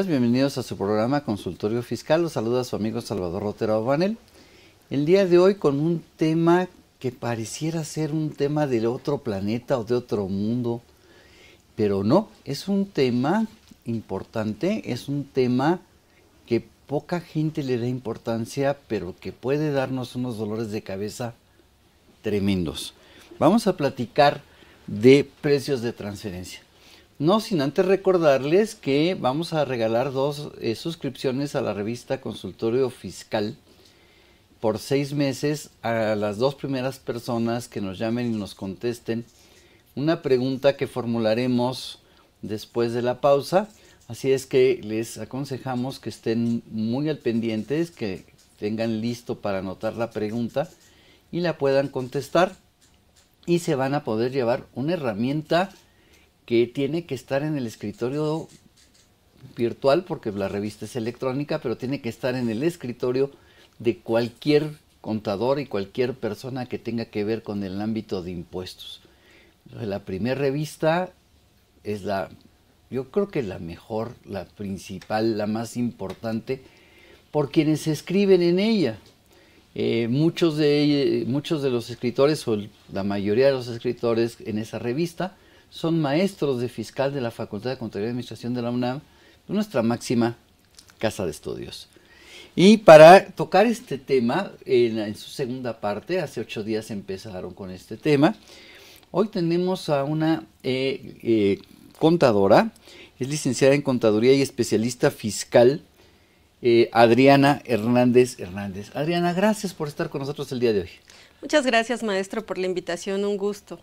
bienvenidos a su programa Consultorio Fiscal. Los saluda su amigo Salvador Rotero Banel. El día de hoy con un tema que pareciera ser un tema del otro planeta o de otro mundo, pero no, es un tema importante, es un tema que poca gente le da importancia, pero que puede darnos unos dolores de cabeza tremendos. Vamos a platicar de precios de transferencia. No sin antes recordarles que vamos a regalar dos eh, suscripciones a la revista Consultorio Fiscal por seis meses a las dos primeras personas que nos llamen y nos contesten una pregunta que formularemos después de la pausa. Así es que les aconsejamos que estén muy al pendientes, que tengan listo para anotar la pregunta y la puedan contestar. Y se van a poder llevar una herramienta que tiene que estar en el escritorio virtual, porque la revista es electrónica, pero tiene que estar en el escritorio de cualquier contador y cualquier persona que tenga que ver con el ámbito de impuestos. La primera revista es la, yo creo que la mejor, la principal, la más importante, por quienes escriben en ella. Eh, muchos, de, muchos de los escritores, o la mayoría de los escritores en esa revista, son maestros de fiscal de la Facultad de Contaduría y Administración de la UNAM, nuestra máxima casa de estudios. Y para tocar este tema, en, su segunda parte, hace ocho días empezaron con este tema, hoy tenemos a una eh, eh, contadora, es licenciada en contaduría y especialista fiscal, eh, Adriana Hernández Hernández. Adriana, gracias por estar con nosotros el día de hoy. Muchas gracias, maestro, por la invitación, un gusto.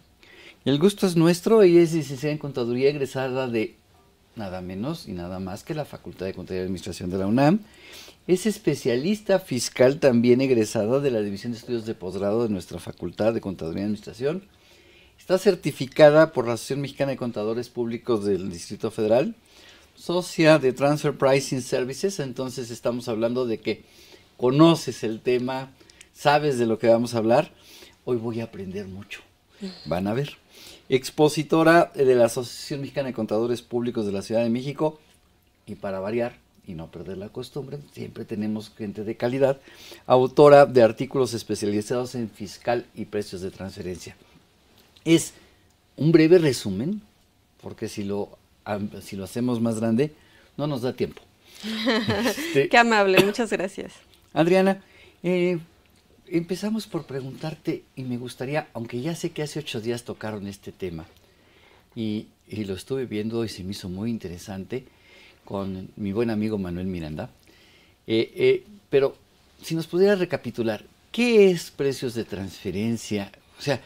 El gusto es nuestro. Ella es licenciada en Contaduría egresada de nada menos y nada más que la Facultad de Contaduría y Administración de la UNAM. Es especialista fiscal también egresada de la División de Estudios de Posgrado de nuestra Facultad de Contaduría y Administración. Está certificada por la Asociación Mexicana de Contadores Públicos del Distrito Federal, socia de Transfer Pricing Services. Entonces estamos hablando de que conoces el tema, sabes de lo que vamos a hablar. Hoy voy a aprender mucho. Van a ver expositora de la Asociación Mexicana de Contadores Públicos de la Ciudad de México. Y para variar y no perder la costumbre, siempre tenemos gente de calidad, autora de artículos especializados en fiscal y precios de transferencia. Es un breve resumen, porque si lo, si lo hacemos más grande, no nos da tiempo. Este Qué amable, muchas gracias. Adriana, eh, empezamos por preguntarte, y me gustaría, aunque ya sé que hace ocho días tocaron este tema, y, lo estuve viendo y se me hizo muy interesante con mi buen amigo Manuel Miranda, eh, eh, pero si nos pudieras recapitular, ¿qué es precios de transferencia? O sea,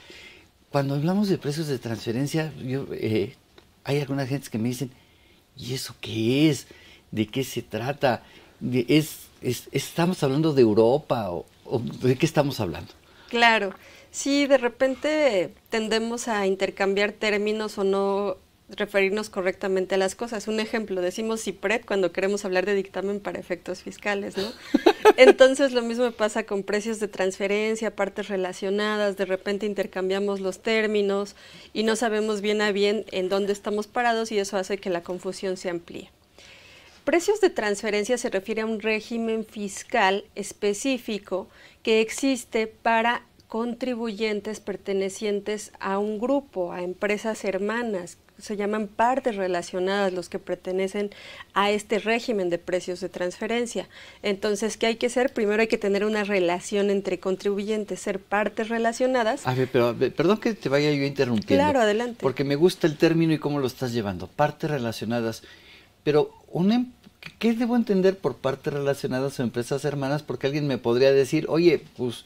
cuando hablamos de precios de transferencia, yo, eh, hay algunas gentes que me dicen, ¿y eso qué es? ¿De qué se trata? ¿Es, ¿Estamos hablando de Europa? O, ¿De qué estamos hablando? Claro, sí, de repente tendemos a intercambiar términos o no referirnos correctamente a las cosas. Un ejemplo, decimos CIPRED cuando queremos hablar de dictamen para efectos fiscales, ¿no? Entonces lo mismo pasa con precios de transferencia, partes relacionadas, de repente intercambiamos los términos y no sabemos bien a bien en dónde estamos parados y eso hace que la confusión se amplíe. Precios de transferencia se refiere a un régimen fiscal específico que existe para contribuyentes pertenecientes a un grupo, a empresas hermanas. Se llaman partes relacionadas los que pertenecen a este régimen de precios de transferencia. Entonces, ¿qué hay que hacer? Primero hay que tener una relación entre contribuyentes, ser partes relacionadas. A ver, pero, perdón que te vaya yo interrumpir. Claro, adelante. Porque me gusta el término y cómo lo estás llevando. Partes relacionadas. Pero Em-, ¿qué debo entender por partes relacionadas a empresas hermanas? Porque alguien me podría decir, oye, pues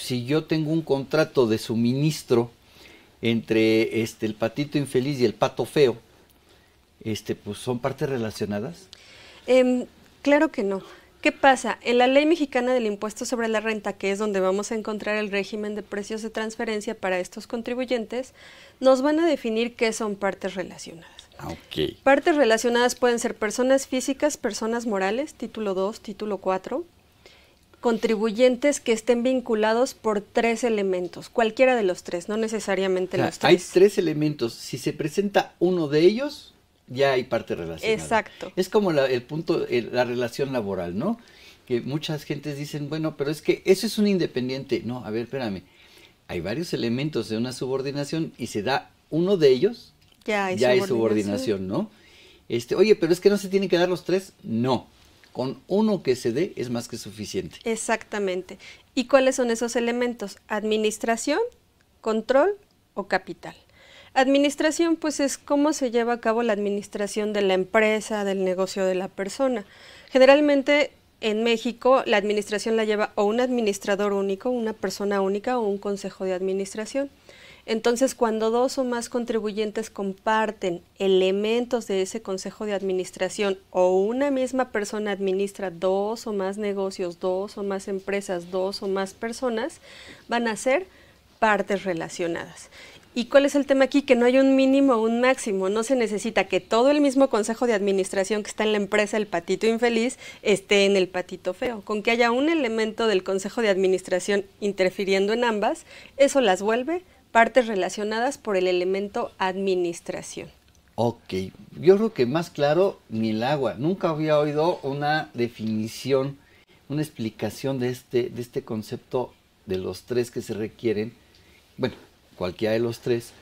si yo tengo un contrato de suministro entre este, el patito infeliz y el pato feo, este, pues son partes relacionadas. Em, claro que no. ¿Qué pasa? En la ley mexicana del impuesto sobre la renta, que es donde vamos a encontrar el régimen de precios de transferencia para estos contribuyentes, nos van a definir qué son partes relacionadas. Ah, Partes relacionadas pueden ser personas físicas, personas morales, título 2, título 4, contribuyentes que estén vinculados por tres elementos, cualquiera de los tres, no necesariamente los tres. Hay tres elementos, si se presenta uno de ellos, ya hay parte relacionada. Exacto. Es como el punto, la relación laboral, ¿no? Que muchas gentes dicen, bueno, pero es que eso es un independiente. No, a ver, espérame. Hay varios elementos de una subordinación y se da uno de ellos ya hay, subordinación. ¿no? Este, oye, pero es que no se tienen que dar los tres. No, con uno que se dé es más que suficiente. Exactamente. ¿Y cuáles son esos elementos? Administración, control o capital. Administración, pues es cómo se lleva a cabo la administración de la empresa, del negocio de la persona. Generalmente en México la administración la lleva o un administrador único, una persona única o un consejo de administración. Entonces, cuando dos o más contribuyentes comparten elementos de ese consejo de administración o una misma persona administra dos o más negocios, dos o más empresas, dos o más personas, van a ser partes relacionadas. ¿Y cuál es el tema aquí? Que no hay un mínimo o un máximo. No se necesita que todo el mismo consejo de administración que está en la empresa, el patito infeliz, esté en el patito feo. Con que haya un elemento del consejo de administración interfiriendo en ambas, eso las vuelve partes relacionadas por el elemento administración. Ok, yo creo que más claro ni el agua. Nunca había oído una definición, una explicación de este, de este concepto de los tres que se requieren, bueno, cualquiera de los tres,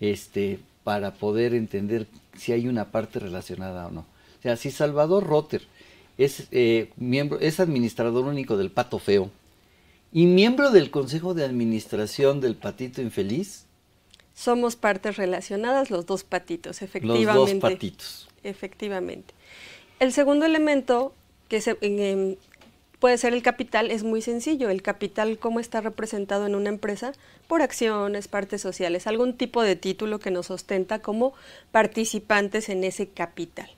este, para poder entender si hay una parte relacionada o no. O sea, si Salvador Rotter es, eh, miembro, es administrador único del Pato Feo, y miembro del Consejo de Administración del Patito Infeliz. Somos partes relacionadas, los dos patitos, efectivamente. Los dos patitos. Efectivamente. El segundo elemento que se, puede ser el capital es muy sencillo. El capital, ¿cómo está representado en una empresa? Por acciones, partes sociales, algún tipo de título que nos ostenta como participantes en ese capital.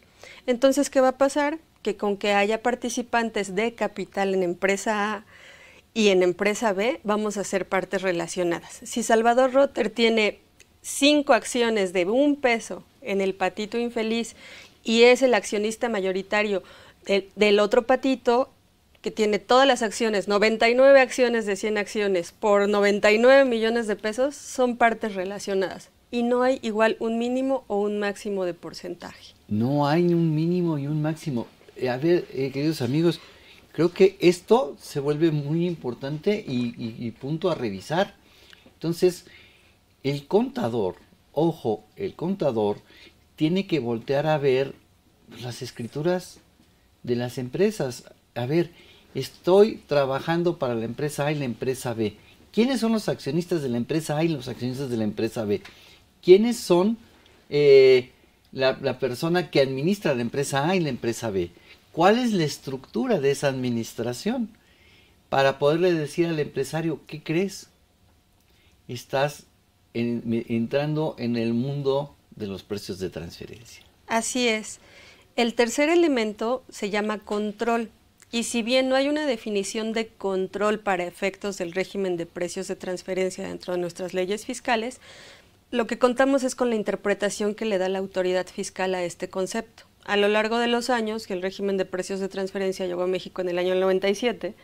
Entonces, ¿qué va a pasar? Que con que haya participantes de capital en empresa A, y en empresa B vamos a hacer partes relacionadas. Si Salvador Rotter tiene cinco acciones de un peso en el patito infeliz y es el accionista mayoritario del otro patito, que tiene todas las acciones, 99 acciones de 100 acciones por 99 millones de pesos, son partes relacionadas. Y no hay igual un mínimo o un máximo de porcentaje. No hay un mínimo y un máximo. Eh, a ver, eh, queridos amigos, creo que esto se vuelve muy importante y, punto a revisar. Entonces, el contador, ojo, el contador tiene que voltear a ver las escrituras de las empresas. A ver, estoy trabajando para la empresa A y la empresa B. ¿Quiénes son los accionistas de la empresa A y los accionistas de la empresa B? ¿Quiénes son eh, la, persona que administra la empresa A y la empresa B? cuál es la estructura de esa administración para poderle decir al empresario, ¿qué crees? Estás entrando en el mundo de los precios de transferencia. Así es. El tercer elemento se llama control. Y si bien no hay una definición de control para efectos del régimen de precios de transferencia dentro de nuestras leyes fiscales, lo que contamos es con la interpretación que le da la autoridad fiscal a este concepto a lo largo de los años, que el régimen de precios de transferencia llegó a México en el año 97,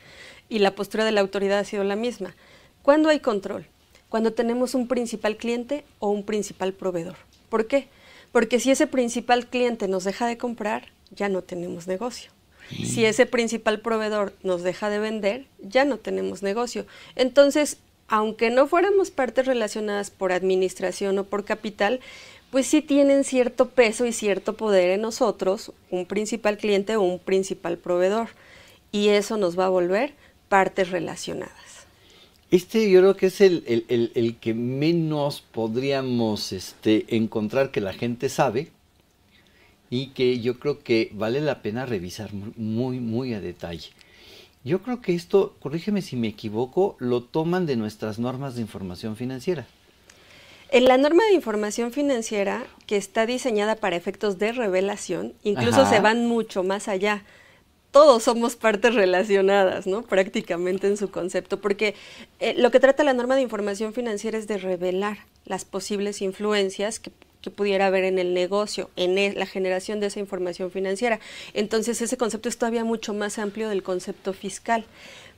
y la postura de la autoridad ha sido la misma. ¿Cuándo hay control? Cuando tenemos un principal cliente o un principal proveedor. ¿Por qué? Porque si ese principal cliente nos deja de comprar, ya no tenemos negocio. Si ese principal proveedor nos deja de vender, ya no tenemos negocio. Entonces, aunque no fuéramos partes relacionadas por administración o por capital, pues sí tienen cierto peso y cierto poder en nosotros, un principal cliente o un principal proveedor. Y eso nos va a volver partes relacionadas. Este yo creo que es el, el que menos podríamos este, encontrar que la gente sabe y que yo creo que vale la pena revisar muy, muy a detalle. Yo creo que esto, corrígeme si me equivoco, lo toman de nuestras normas de información financiera. En la norma de información financiera, que está diseñada para efectos de revelación, incluso se van mucho más allá. Todos somos partes relacionadas, ¿no? Prácticamente en su concepto, porque eh, lo que trata la norma de información financiera es de revelar las posibles influencias que, pudiera haber en el negocio, en e, la generación de esa información financiera. Entonces ese concepto es todavía mucho más amplio del concepto fiscal.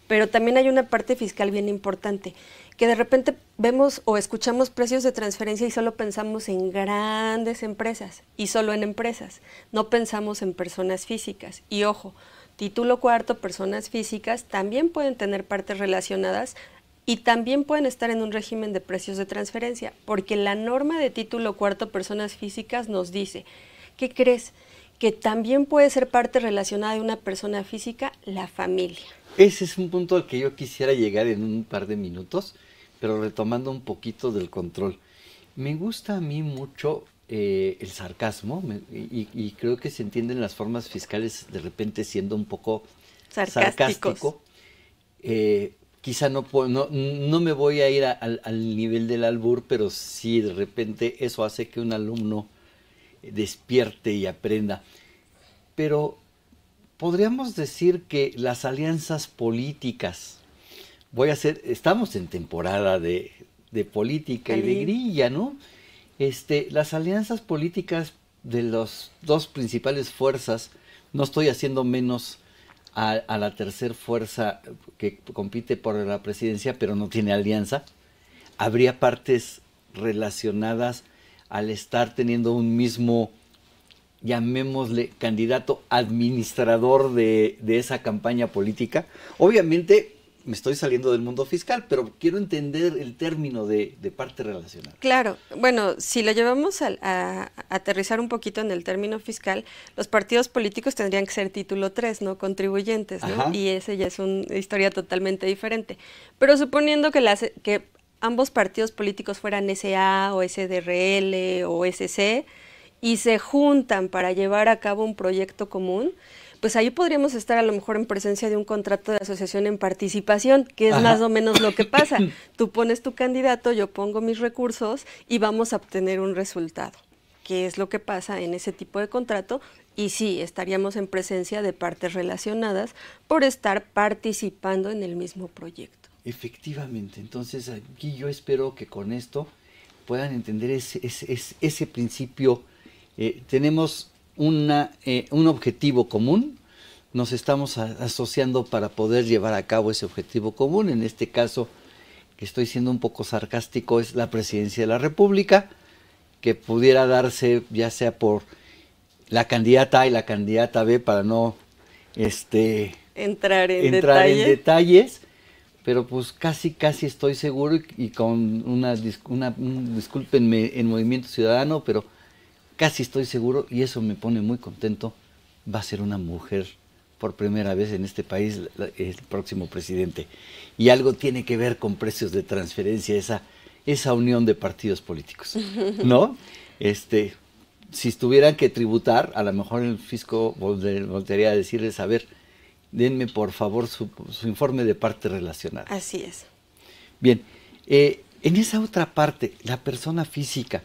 Pero también hay una parte fiscal bien importante, que de repente vemos o escuchamos precios de transferencia y solo pensamos en grandes empresas y solo en empresas, no pensamos en personas físicas. Y ojo, título cuarto, personas físicas también pueden tener partes relacionadas y también pueden estar en un régimen de precios de transferencia, porque la norma de título cuarto, personas físicas, nos dice, ¿qué crees? Que también puede ser parte relacionada de una persona física la familia. Ese es un punto al que yo quisiera llegar en un par de minutos, pero retomando un poquito del control. Me gusta a mí mucho eh, el sarcasmo y, creo que se entienden las formas fiscales de repente siendo un poco sarcástico. Eh, quizá no, no, no, me voy a ir al nivel del albur, pero sí de repente eso hace que un alumno despierte y aprenda. Pero podríamos decir que las alianzas políticas, voy a hacer, estamos en temporada de, política y de grilla, ¿no? Este, las alianzas políticas de las dos principales fuerzas, no estoy haciendo menos a, a la tercera fuerza que compite por la presidencia, pero no tiene alianza, habría partes relacionadas al estar teniendo un mismo llamémosle, candidato administrador de, esa campaña política. Obviamente me estoy saliendo del mundo fiscal, pero quiero entender el término de, parte relacional. Claro, bueno, si lo llevamos a, aterrizar un poquito en el término fiscal, los partidos políticos tendrían que ser título 3, ¿no? Contribuyentes, ¿no? Y ese ya es una historia totalmente diferente. Pero suponiendo que, las, que ambos partidos políticos fueran SA o SDRL o SC, y se juntan para llevar a cabo un proyecto común, pues ahí podríamos estar a lo mejor en presencia de un contrato de asociación en participación, que es más o menos lo que pasa. Tú pones tu candidato, yo pongo mis recursos y vamos a obtener un resultado, que es lo que pasa en ese tipo de contrato. Y sí, estaríamos en presencia de partes relacionadas por estar participando en el mismo proyecto. Efectivamente, entonces aquí yo espero que con esto puedan entender ese, ese principio eh, tenemos una, eh, un objetivo común, nos estamos asociando para poder llevar a cabo ese objetivo común. En este caso, que estoy siendo un poco sarcástico, es la presidencia de la República, que pudiera darse ya sea por la candidata A y la candidata B para no este, entrar, en, entrar en detalles, pero pues casi, casi estoy seguro y, con una, una un, discúlpenme en Movimiento Ciudadano, pero casi estoy seguro, y eso me pone muy contento, va a ser una mujer por primera vez en este país el próximo presidente. Y algo tiene que ver con precios de transferencia, esa, esa unión de partidos políticos, ¿no? Este, si estuvieran que tributar, a lo mejor el fisco volvería a decirles, a ver, denme por favor su, informe de parte relacionada. Así es. Bien, eh, en esa otra parte, la persona física,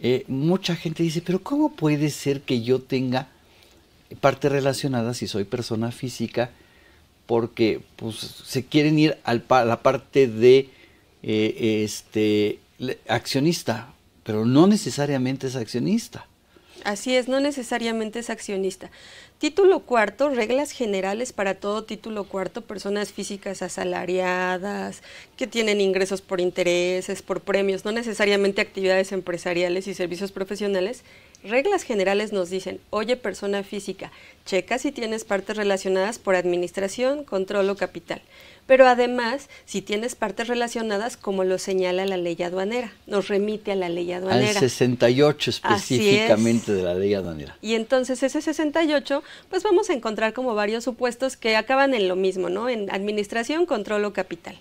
eh, mucha gente dice, pero ¿cómo puede ser que yo tenga parte relacionada si soy persona física? Porque pues, se quieren ir a la parte de eh, este, accionista, pero no necesariamente es accionista. Así es, no necesariamente es accionista. Título cuarto, reglas generales para todo título cuarto, personas físicas asalariadas, que tienen ingresos por intereses, por premios, no necesariamente actividades empresariales y servicios profesionales, reglas generales nos dicen, oye persona física, checa si tienes partes relacionadas por administración, control o capital. Pero además, si tienes partes relacionadas, como lo señala la ley aduanera, nos remite a la ley aduanera. Al 68 específicamente de la ley aduanera. Y entonces ese 68, pues vamos a encontrar como varios supuestos que acaban en lo mismo, ¿no? En administración, control o capital.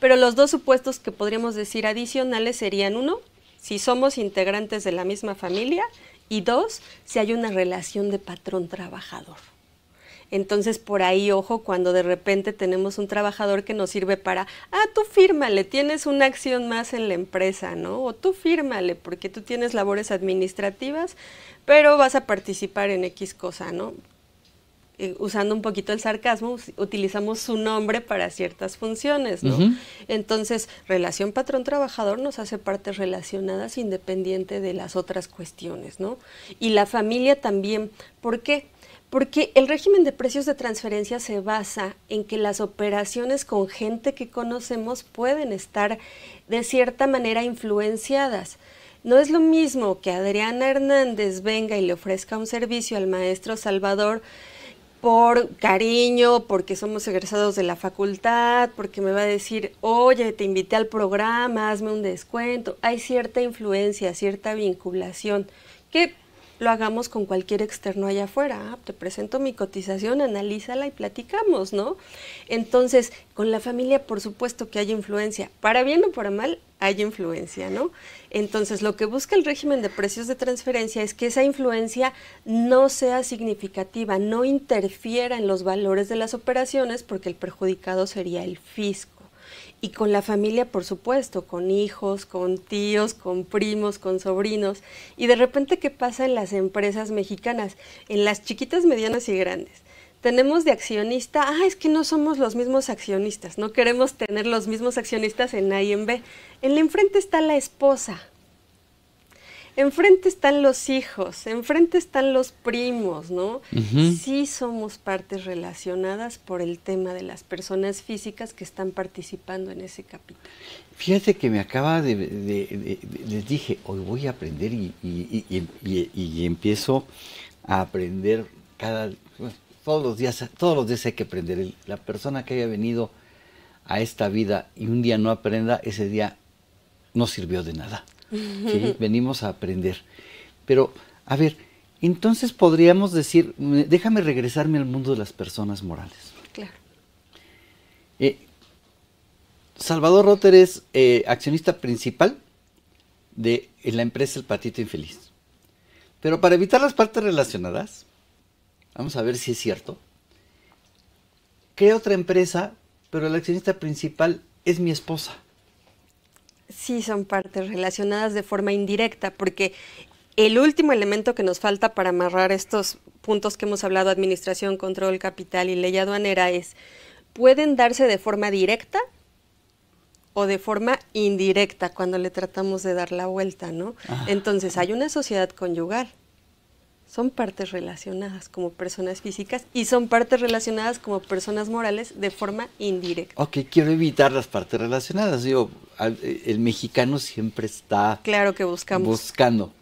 Pero los dos supuestos que podríamos decir adicionales serían uno, si somos integrantes de la misma familia y dos, si hay una relación de patrón trabajador. Entonces, por ahí, ojo, cuando de repente tenemos un trabajador que nos sirve para, ah, tú fírmale, tienes una acción más en la empresa, ¿no? O tú fírmale, porque tú tienes labores administrativas, pero vas a participar en X cosa, ¿no? Eh, usando un poquito el sarcasmo, utilizamos su nombre para ciertas funciones, ¿no? Entonces, relación patrón-trabajador nos hace partes relacionadas independiente de las otras cuestiones, ¿no? Y la familia también. ¿Por qué? Porque el régimen de precios de transferencia se basa en que las operaciones con gente que conocemos pueden estar de cierta manera influenciadas. No es lo mismo que Adriana Hernández venga y le ofrezca un servicio al maestro Salvador por cariño, porque somos egresados de la facultad, porque me va a decir, oye, te invité al programa, hazme un descuento. Hay cierta influencia, cierta vinculación que lo hagamos con cualquier externo allá afuera. Ah, te presento mi cotización, analízala y platicamos, ¿no? Entonces, con la familia, por supuesto que hay influencia. Para bien o para mal, hay influencia, ¿no? Entonces, lo que busca el régimen de precios de transferencia es que esa influencia no sea significativa, no interfiera en los valores de las operaciones, porque el perjudicado sería el fisco. Y con la familia, por supuesto, con hijos, con tíos, con primos, con sobrinos. Y de repente, ¿qué pasa en las empresas mexicanas? En las chiquitas, medianas y grandes tenemos de accionista, ah, es que no somos los mismos accionistas, no queremos tener los mismos accionistas en A y en B. En la enfrente está la esposa, enfrente están los hijos, enfrente están los primos, ¿no? Sí somos partes relacionadas por el tema de las personas físicas que están participando en ese capítulo. Fíjate que me acaba de, les dije, hoy voy a aprender y, empiezo a aprender cada, pues, todos los días, todos los días hay que aprender. la persona que haya venido a esta vida y un día no aprenda, ese día no sirvió de nada. venimos a aprender. Pero, a ver, entonces podríamos decir, déjame regresarme al mundo de las personas morales. Claro. Eh, Salvador Rotter es eh, accionista principal de la empresa El Patito Infeliz. Pero para evitar las partes relacionadas, vamos a ver si es cierto, Creo otra empresa, pero el accionista principal es mi esposa. Sí, son partes relacionadas de forma indirecta, porque el último elemento que nos falta para amarrar estos puntos que hemos hablado, administración, control, capital y ley aduanera, es, ¿pueden darse de forma directa o de forma indirecta cuando le tratamos de dar la vuelta, ¿no? Entonces, hay una sociedad conyugal son partes relacionadas como personas físicas y son partes relacionadas como personas morales de forma indirecta. Ok, quiero evitar las partes relacionadas. Digo, el mexicano siempre está... Claro que buscamos. Buscando.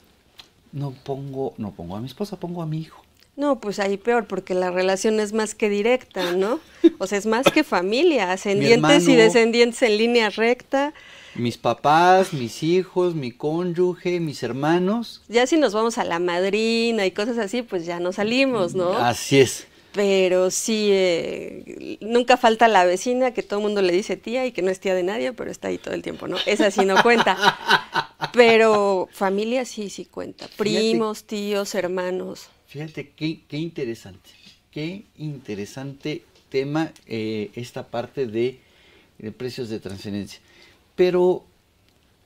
No pongo, no pongo a mi esposa, pongo a mi hijo. No, pues ahí peor, porque la relación es más que directa, ¿no? O sea, es más que familia, ascendientes y descendientes en línea recta, mis papás, mis hijos, mi cónyuge, mis hermanos. Ya si nos vamos a la madrina y cosas así, pues ya no salimos, ¿no? Así es. Pero sí, eh, nunca falta la vecina que todo el mundo le dice tía y que no es tía de nadie, pero está ahí todo el tiempo, ¿no? Esa sí no cuenta. Pero familia sí, sí cuenta. Primos, tíos, hermanos. Fíjate qué, interesante, qué interesante tema eh, esta parte de, de precios de transferencia. Pero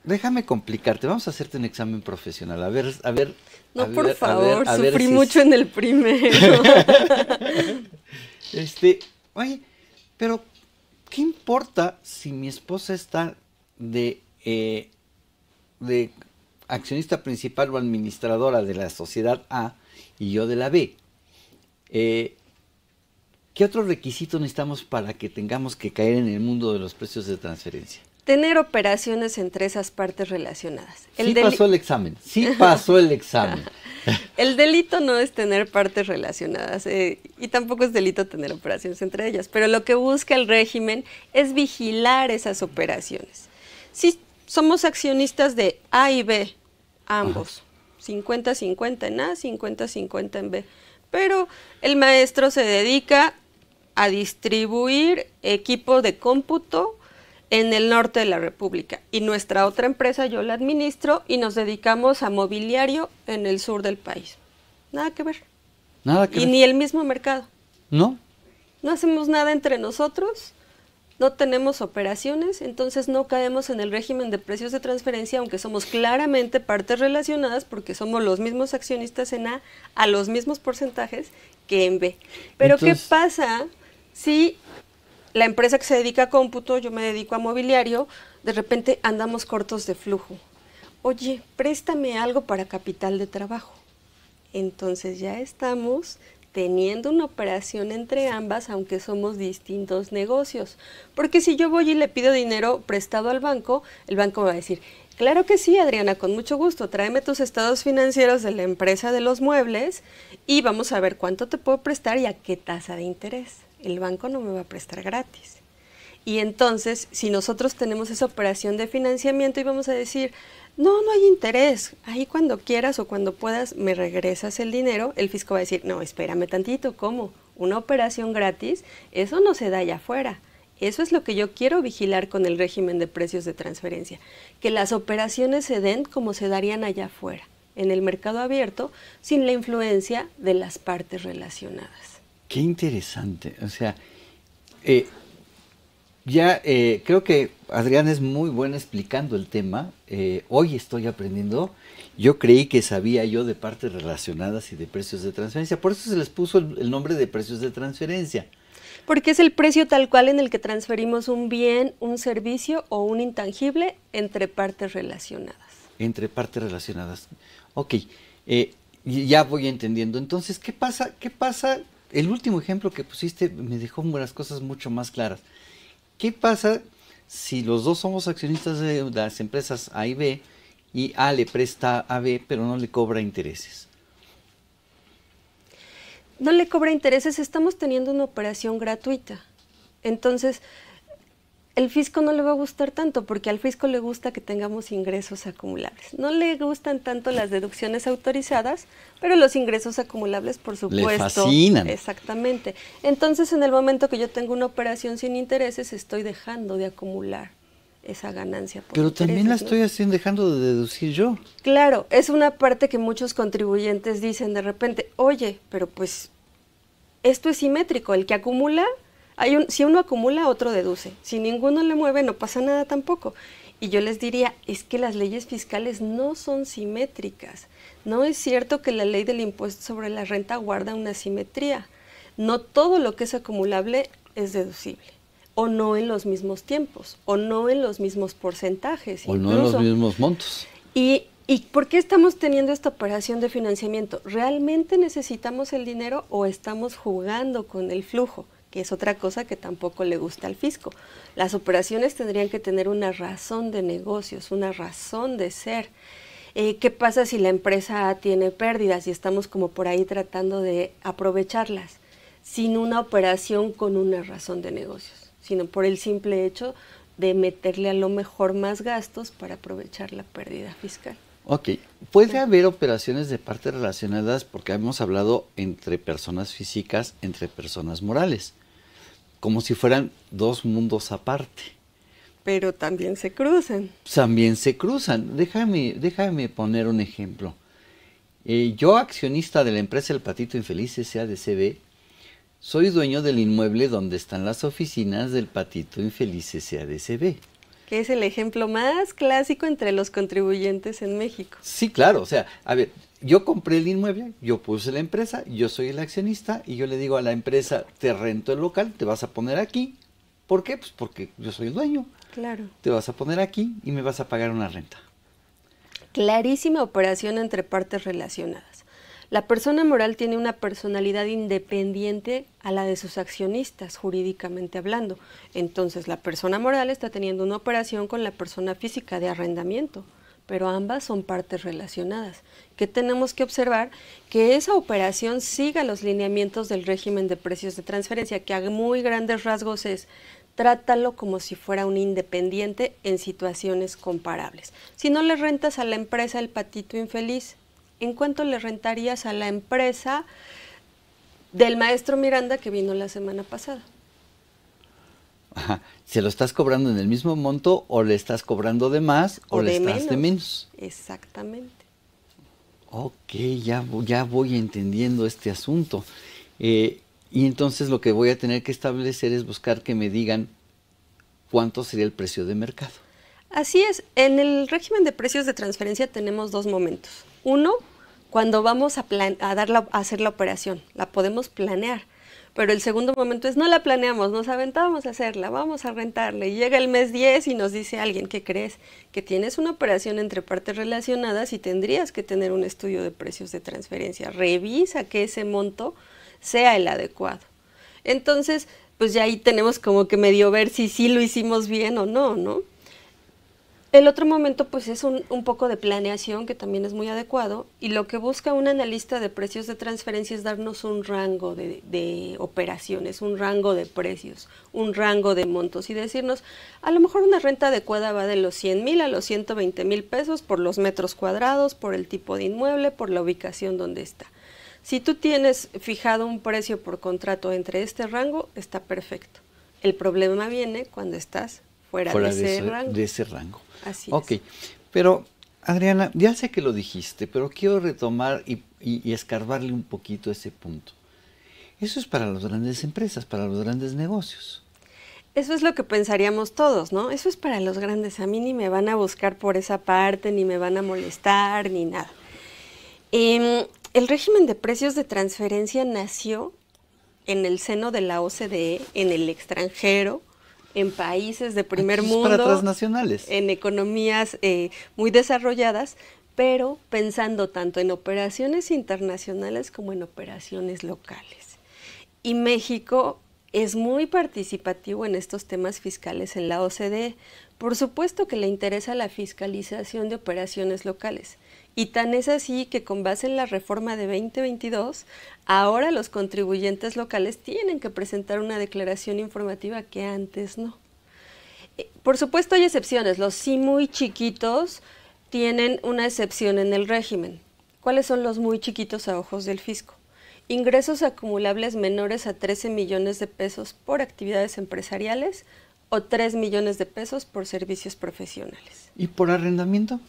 déjame complicarte, vamos a hacerte un examen profesional. A ver, a ver. No, por favor, sufrí mucho en el primero. este, oye, pero ¿qué importa si mi esposa está de, eh, de accionista principal o administradora de la sociedad A y yo de la B? Eh, ¿Qué otros requisito necesitamos para que tengamos que caer en el mundo de los precios de transferencia? tener operaciones entre esas partes relacionadas. El sí pasó el examen, sí pasó el examen. el delito no es tener partes relacionadas eh, y tampoco es delito tener operaciones entre ellas, pero lo que busca el régimen es vigilar esas operaciones. Si somos accionistas de A y B, ambos, 50-50 en A, 50-50 en B, pero el maestro se dedica a distribuir equipo de cómputo en el norte de la República y nuestra otra empresa yo la administro y nos dedicamos a mobiliario en el sur del país. Nada que ver. Nada que y ni el mismo mercado. No. No hacemos nada entre nosotros, no tenemos operaciones, entonces no caemos en el régimen de precios de transferencia, aunque somos claramente partes relacionadas porque somos los mismos accionistas en A a los mismos porcentajes que en B. Pero ¿qué pasa si la empresa que se dedica a cómputo, yo me dedico a mobiliario, de repente andamos cortos de flujo. Oye, préstame algo para capital de trabajo. Entonces ya estamos teniendo una operación entre ambas, aunque somos distintos negocios. Porque si yo voy y le pido dinero prestado al banco, el banco va a decir, claro que sí, Adriana, con mucho gusto, tráeme tus estados financieros de la empresa de los muebles y vamos a ver cuánto te puedo prestar y a qué tasa de interés el banco no me va a prestar gratis. Y entonces, si nosotros tenemos esa operación de financiamiento y vamos a decir, no, no hay interés, ahí cuando quieras o cuando puedas me regresas el dinero, el fisco va a decir, no, espérame tantito, ¿cómo? Una operación gratis, eso no se da allá afuera. Eso es lo que yo quiero vigilar con el régimen de precios de transferencia, que las operaciones se den como se darían allá afuera, en el mercado abierto, sin la influencia de las partes relacionadas. Qué interesante. O sea, eh, ya eh, creo que Adrián es muy bueno explicando el tema. Eh, hoy estoy aprendiendo. Yo creí que sabía yo de partes relacionadas y de precios de transferencia. Por eso se les puso el, nombre de precios de transferencia. Porque es el precio tal cual en el que transferimos un bien, un servicio o un intangible entre partes relacionadas. Entre partes relacionadas. Ok. ya voy entendiendo. Entonces, ¿qué pasa? ¿Qué pasa el último ejemplo que pusiste me dejó unas cosas mucho más claras. ¿Qué pasa si los dos somos accionistas de las empresas A y B y A le presta a B pero no le cobra intereses? No le cobra intereses, estamos teniendo una operación gratuita. Entonces, el fisco no le va a gustar tanto porque al fisco le gusta que tengamos ingresos acumulables. No le gustan tanto las deducciones autorizadas, pero los ingresos acumulables, por supuesto. Le fascinan. Exactamente. Entonces, en el momento que yo tengo una operación sin intereses, estoy dejando de acumular esa ganancia. Pero también la estoy haciendo, dejando de deducir yo. Claro, es una parte que muchos contribuyentes dicen de repente, oye, pero pues esto es simétrico, el que acumula si uno acumula, otro deduce. Si ninguno le mueve, no pasa nada tampoco. Y yo les diría, es que las leyes fiscales no son simétricas. No es cierto que la ley del impuesto sobre la renta guarda una simetría. No todo lo que es acumulable es deducible o no en los mismos tiempos, o no en los mismos porcentajes. O no en los mismos montos. ¿Y por qué estamos teniendo esta operación de financiamiento? ¿Realmente necesitamos el dinero o estamos jugando con el flujo? que es otra cosa que tampoco le gusta al fisco. Las operaciones tendrían que tener una razón de negocios, una razón de ser. Eh, ¿Qué pasa si la empresa tiene pérdidas y estamos como por ahí tratando de aprovecharlas sin una operación con una razón de negocios, sino por el simple hecho de meterle a lo mejor más gastos para aprovechar la pérdida fiscal? Ok, puede haber operaciones de parte relacionadas porque hemos hablado entre personas físicas, entre personas morales, como si fueran dos mundos aparte. Pero también se cruzan. También se cruzan. Déjame, déjame poner un ejemplo. Eh, yo, accionista de la empresa El Patito Infeliz SADCB, soy dueño del inmueble donde están las oficinas del Patito Infeliz SADCB que es el ejemplo más clásico entre los contribuyentes en México. Sí, claro, o sea, a ver, yo compré el inmueble, yo puse la empresa, yo soy el accionista y yo le digo a la empresa, te rento el local, te vas a poner aquí. ¿Por qué? Pues porque yo soy el dueño. Claro. Te vas a poner aquí y me vas a pagar una renta. Clarísima operación entre partes relacionadas. La persona moral tiene una personalidad independiente a la de sus accionistas, jurídicamente hablando. Entonces, la persona moral está teniendo una operación con la persona física de arrendamiento, pero ambas son partes relacionadas. ¿Qué tenemos que observar? Que esa operación siga los lineamientos del régimen de precios de transferencia, que a muy grandes rasgos es trátalo como si fuera un independiente en situaciones comparables. Si no le rentas a la empresa el patito infeliz, ¿en cuánto le rentarías a la empresa del maestro Miranda que vino la semana pasada? ¿Se lo estás cobrando en el mismo monto o le estás cobrando de más o, le estás de menos? Exactamente. Ok, ya, ya voy entendiendo este asunto. Eh, y entonces lo que voy a tener que establecer es buscar que me digan cuánto sería el precio de mercado. Así es, en el régimen de precios de transferencia tenemos dos momentos. Uno, cuando vamos a, dar hacer la operación, la podemos planear. Pero el segundo momento es, no la planeamos, nos aventamos a hacerla, vamos a rentarla. Y llega el mes 10 y nos dice alguien, ¿qué crees? Que tienes una operación entre partes relacionadas y tendrías que tener un estudio de precios de transferencia. Revisa que ese monto sea el adecuado. Entonces, pues ya ahí tenemos como que medio ver si sí lo hicimos bien o no, ¿no? El otro momento pues es un, poco de planeación que también es muy adecuado y lo que busca un analista de precios de transferencia es darnos un rango de, de, operaciones, un rango de precios, un rango de montos y decirnos a lo mejor una renta adecuada va de los 100 mil a los 120 mil pesos por los metros cuadrados, por el tipo de inmueble, por la ubicación donde está. Si tú tienes fijado un precio por contrato entre este rango, está perfecto. El problema viene cuando estás fuera, de, ese, rango. de ese Ok, pero Adriana, ya sé que lo dijiste, pero quiero retomar y, escarbarle un poquito ese punto. Eso es para las grandes empresas, para los grandes negocios. Eso es lo que pensaríamos todos, ¿no? Eso es para los grandes. A mí ni me van a buscar por esa parte, ni me van a molestar, ni nada. Em, el régimen de precios de transferencia nació en el seno de la OCDE, en el extranjero, en países de primer mundo, en economías eh, muy desarrolladas, pero pensando tanto en operaciones internacionales como en operaciones locales. Y México es muy participativo en estos temas fiscales en la OCDE. Por supuesto que le interesa la fiscalización de operaciones locales, y tan es así que con base en la reforma de 2022, ahora los contribuyentes locales tienen que presentar una declaración informativa que antes no. Eh, por supuesto hay excepciones, los sí muy chiquitos tienen una excepción en el régimen. ¿Cuáles son los muy chiquitos a ojos del fisco? Ingresos acumulables menores a 13 millones de pesos por actividades empresariales o 3 millones de pesos por servicios profesionales. ¿Y por arrendamiento?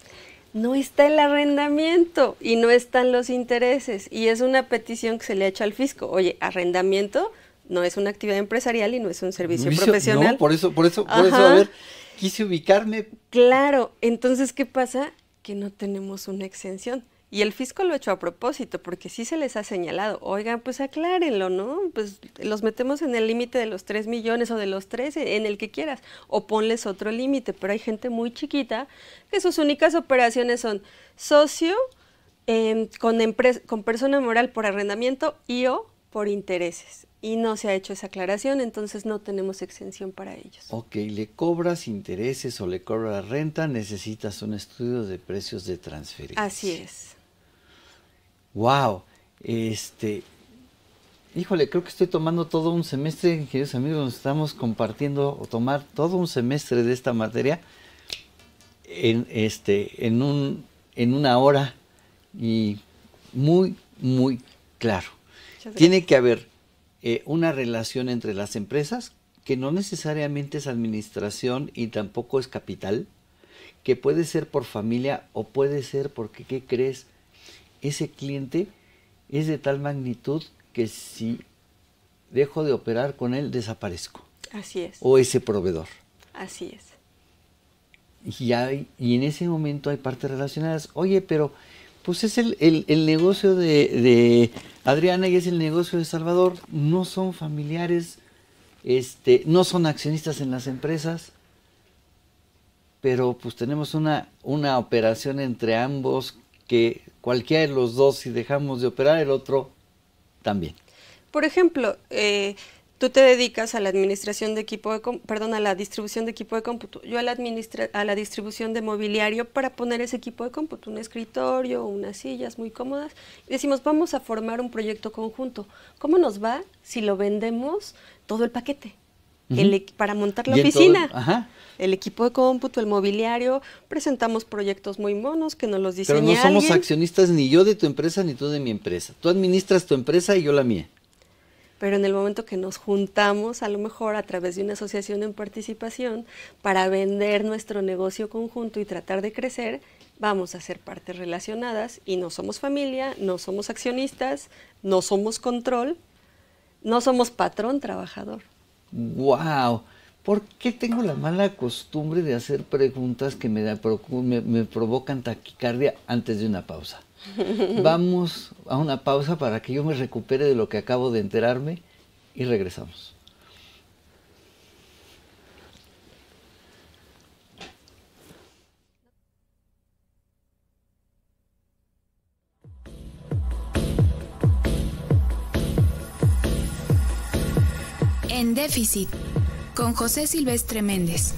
no está el arrendamiento y no están los intereses. Y es una petición que se le ha hecho al fisco. Oye, arrendamiento no es una actividad empresarial y no es un servicio profesional. por eso, por eso, por eso, a ver, quise ubicarme. Claro, entonces, ¿qué pasa? Que no tenemos una exención. Y el fisco lo ha hecho a propósito, porque sí se les ha señalado, oigan, pues aclárenlo, ¿no? Pues los metemos en el límite de los 3 millones o de los 13, en el que quieras, o ponles otro límite, pero hay gente muy chiquita que sus únicas operaciones son socio em, con, con persona moral por arrendamiento y o por intereses. Y no se ha hecho esa aclaración, entonces no tenemos exención para ellos. Ok, le cobras intereses o le cobras renta, necesitas un estudio de precios de transferencia. Así es wow, este, híjole, creo que estoy tomando todo un semestre, queridos amigos, estamos compartiendo o tomar todo un semestre de esta materia en, este, en, un, en una hora y muy, muy claro. Tiene que haber eh, una relación entre las empresas, que no necesariamente es administración y tampoco es capital, que puede ser por familia o puede ser porque, ¿qué crees? ese cliente es de tal magnitud que si dejo de operar con él, desaparezco. Así es. O ese proveedor. Así es. Y, y en ese momento hay partes relacionadas. Oye, pero pues es el, negocio de, Adriana y es el negocio de Salvador. No son familiares, este, no son accionistas en las empresas, pero pues tenemos una, una operación entre ambos que cualquiera de los dos, si dejamos de operar el otro, también. Por ejemplo, eh, tú te dedicas a la administración de equipo de perdón, a la distribución de equipo de cómputo. Yo a la, a la distribución de mobiliario para poner ese equipo de cómputo, un escritorio, unas sillas muy cómodas. Y decimos, vamos a formar un proyecto conjunto. ¿Cómo nos va si lo vendemos todo el paquete? para montar la oficina. El equipo de cómputo, el mobiliario, presentamos proyectos muy monos que nos los diseñan. Pero no somos accionistas ni yo de tu empresa ni tú de mi empresa. Tú administras tu empresa y yo la mía. Pero en el momento que nos juntamos, a lo mejor a través de una asociación en participación, para vender nuestro negocio conjunto y tratar de crecer, vamos a ser partes relacionadas y no somos familia, no somos accionistas, no somos control, no somos patrón trabajador wow, ¿por qué tengo la mala costumbre de hacer preguntas que me, me provocan taquicardia antes de una pausa? Vamos a una pausa para que yo me recupere de lo que acabo de enterarme y regresamos. En déficit, con José Silvestre Méndez.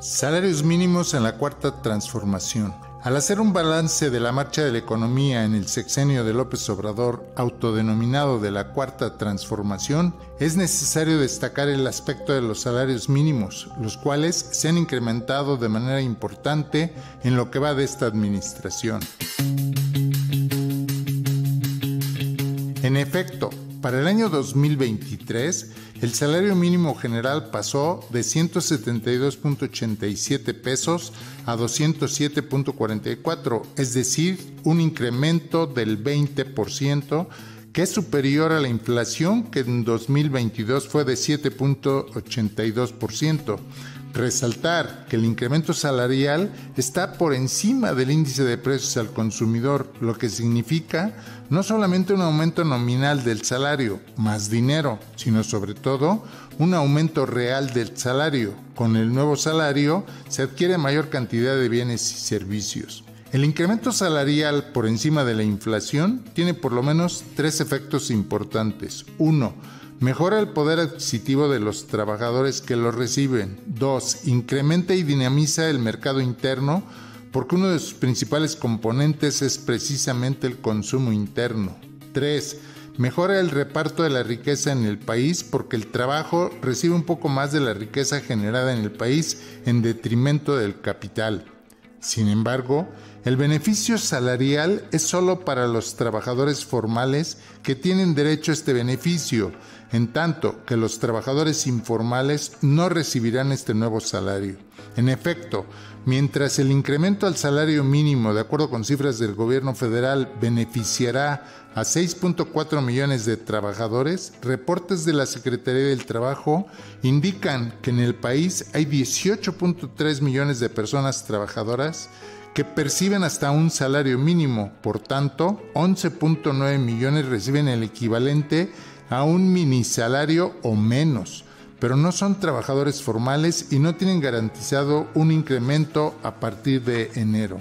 Salarios mínimos en la cuarta transformación. Al hacer un balance de la marcha de la economía en el sexenio de López Obrador, autodenominado de la Cuarta Transformación, es necesario destacar el aspecto de los salarios mínimos, los cuales se han incrementado de manera importante en lo que va de esta administración. En efecto, para el año 2023, el salario mínimo general pasó de 172.87 pesos a 207.44, es decir, un incremento del 20% que es superior a la inflación que en 2022 fue de 7.82%. Resaltar que el incremento salarial está por encima del índice de precios al consumidor, lo que significa no solamente un aumento nominal del salario, más dinero, sino sobre todo un aumento real del salario. Con el nuevo salario se adquiere mayor cantidad de bienes y servicios. El incremento salarial por encima de la inflación tiene por lo menos tres efectos importantes. Uno, Mejora el poder adquisitivo de los trabajadores que lo reciben. 2. Incrementa y dinamiza el mercado interno porque uno de sus principales componentes es precisamente el consumo interno. 3. Mejora el reparto de la riqueza en el país porque el trabajo recibe un poco más de la riqueza generada en el país en detrimento del capital. Sin embargo, el beneficio salarial es solo para los trabajadores formales que tienen derecho a este beneficio en tanto que los trabajadores informales no recibirán este nuevo salario. En efecto, mientras el incremento al salario mínimo, de acuerdo con cifras del gobierno federal, beneficiará a 6.4 millones de trabajadores, reportes de la Secretaría del Trabajo indican que en el país hay 18.3 millones de personas trabajadoras que perciben hasta un salario mínimo. Por tanto, 11.9 millones reciben el equivalente a un minisalario o menos, pero no son trabajadores formales y no tienen garantizado un incremento a partir de enero.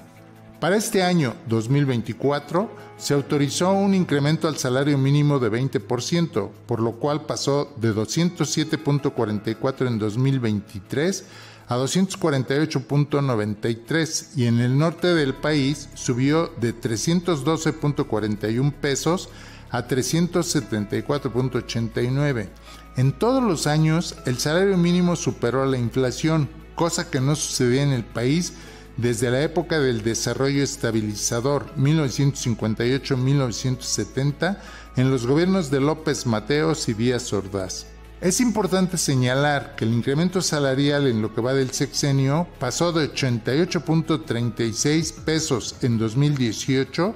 Para este año 2024 se autorizó un incremento al salario mínimo de 20%, por lo cual pasó de 207.44 en 2023 a 248.93 y en el norte del país subió de 312.41 pesos a 374.89. En todos los años, el salario mínimo superó la inflación, cosa que no sucedía en el país desde la época del desarrollo estabilizador 1958-1970 en los gobiernos de López Mateos y Díaz Ordaz. Es importante señalar que el incremento salarial en lo que va del sexenio pasó de 88.36 pesos en 2018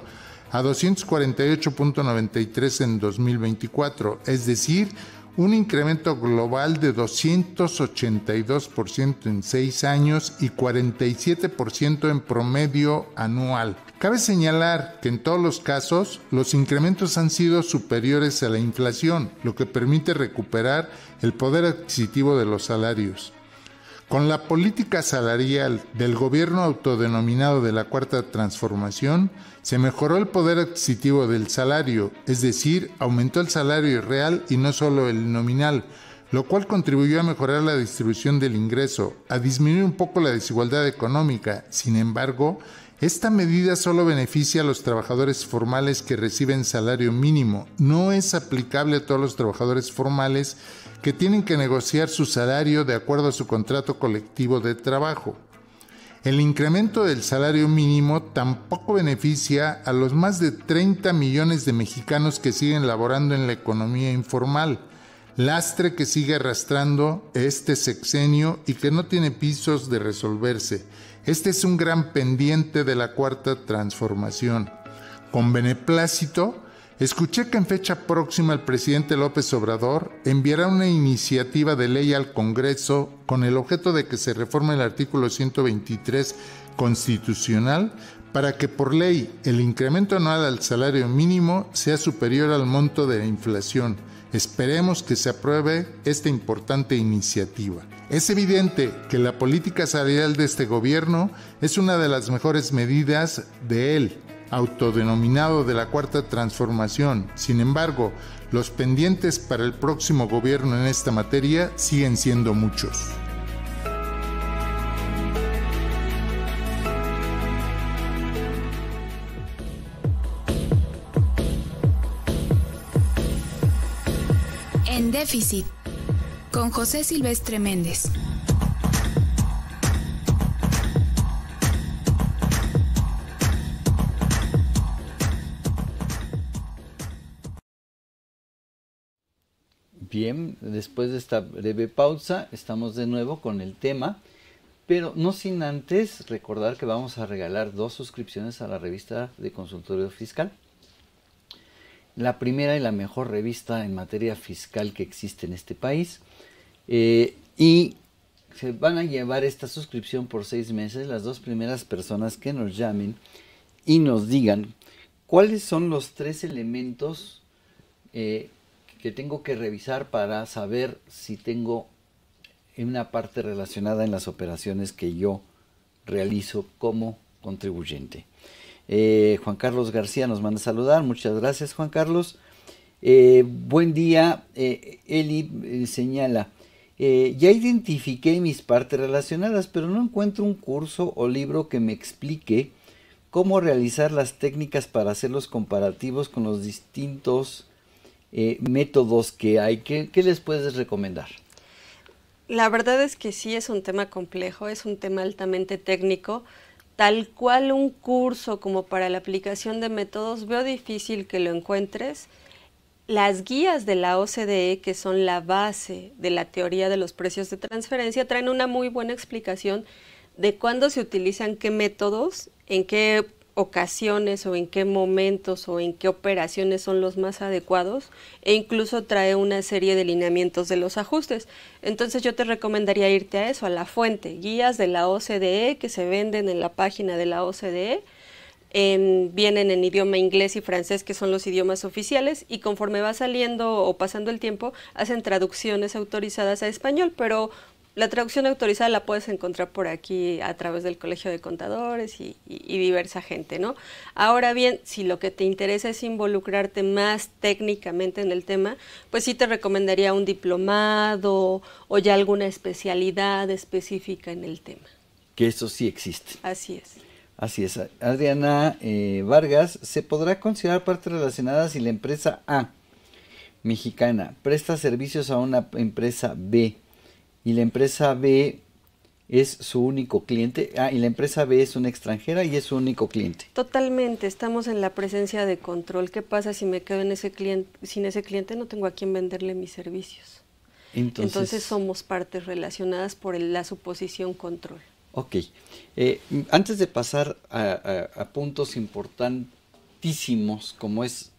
a 248.93 en 2024, es decir, un incremento global de 282% en seis años y 47% en promedio anual. Cabe señalar que en todos los casos los incrementos han sido superiores a la inflación, lo que permite recuperar el poder adquisitivo de los salarios. Con la política salarial del gobierno autodenominado de la Cuarta Transformación, se mejoró el poder adquisitivo del salario, es decir, aumentó el salario real y no solo el nominal, lo cual contribuyó a mejorar la distribución del ingreso, a disminuir un poco la desigualdad económica. Sin embargo, esta medida solo beneficia a los trabajadores formales que reciben salario mínimo. No es aplicable a todos los trabajadores formales que tienen que negociar su salario de acuerdo a su contrato colectivo de trabajo el incremento del salario mínimo tampoco beneficia a los más de 30 millones de mexicanos que siguen laborando en la economía informal, lastre que sigue arrastrando este sexenio y que no tiene pisos de resolverse. Este es un gran pendiente de la cuarta transformación. Con beneplácito, Escuché que en fecha próxima el presidente López Obrador enviará una iniciativa de ley al Congreso con el objeto de que se reforme el artículo 123 constitucional para que por ley el incremento anual al salario mínimo sea superior al monto de la inflación. Esperemos que se apruebe esta importante iniciativa. Es evidente que la política salarial de este gobierno es una de las mejores medidas de él autodenominado de la Cuarta Transformación. Sin embargo, los pendientes para el próximo gobierno en esta materia siguen siendo muchos. En déficit, con José Silvestre Méndez. Bien, después de esta breve pausa estamos de nuevo con el tema, pero no sin antes recordar que vamos a regalar dos suscripciones a la revista de consultorio fiscal. La primera y la mejor revista en materia fiscal que existe en este país. Eh, y se van a llevar esta suscripción por seis meses las dos primeras personas que nos llamen y nos digan cuáles son los tres elementos eh, tengo que revisar para saber si tengo una parte relacionada en las operaciones que yo realizo como contribuyente. Eh, Juan Carlos García nos manda a saludar. Muchas gracias, Juan Carlos. Eh, buen día, eh, Eli señala. ya identifiqué mis partes relacionadas, pero no encuentro un curso o libro que me explique cómo realizar las técnicas para hacer los comparativos con los distintos eh, métodos que hay. que ¿Qué les puedes recomendar? La verdad es que sí es un tema complejo, es un tema altamente técnico. Tal cual un curso como para la aplicación de métodos, veo difícil que lo encuentres. Las guías de la OCDE, que son la base de la teoría de los precios de transferencia, traen una muy buena explicación de cuándo se utilizan qué métodos, en qué ocasiones o en qué momentos o en qué operaciones son los más adecuados e incluso trae una serie de lineamientos de los ajustes. Entonces yo te recomendaría irte a eso, a la fuente, guías de la OCDE que se venden en la página de la OCDE. vienen en idioma inglés y francés, que son los idiomas oficiales, y conforme va saliendo o pasando el tiempo, hacen traducciones autorizadas a español, pero la traducción autorizada la puedes encontrar por aquí a través del Colegio de Contadores y, diversa gente, ¿no? Ahora bien, si lo que te interesa es involucrarte más técnicamente en el tema, pues sí te recomendaría un diplomado o ya alguna especialidad específica en el tema. Que eso sí existe. Así es. Así es. Adriana eh, Vargas, ¿se podrá considerar parte relacionada si la empresa A mexicana presta servicios a una empresa B? y la empresa B es su único cliente. Ah, y la empresa B es una extranjera y es su único cliente. Totalmente, estamos en la presencia de control. ¿Qué pasa si me quedo en ese cliente, sin ese cliente? No tengo a quién venderle mis servicios. Entonces, Entonces somos partes relacionadas por la suposición control. Ok. Eh, antes de pasar a, puntos importantísimos como es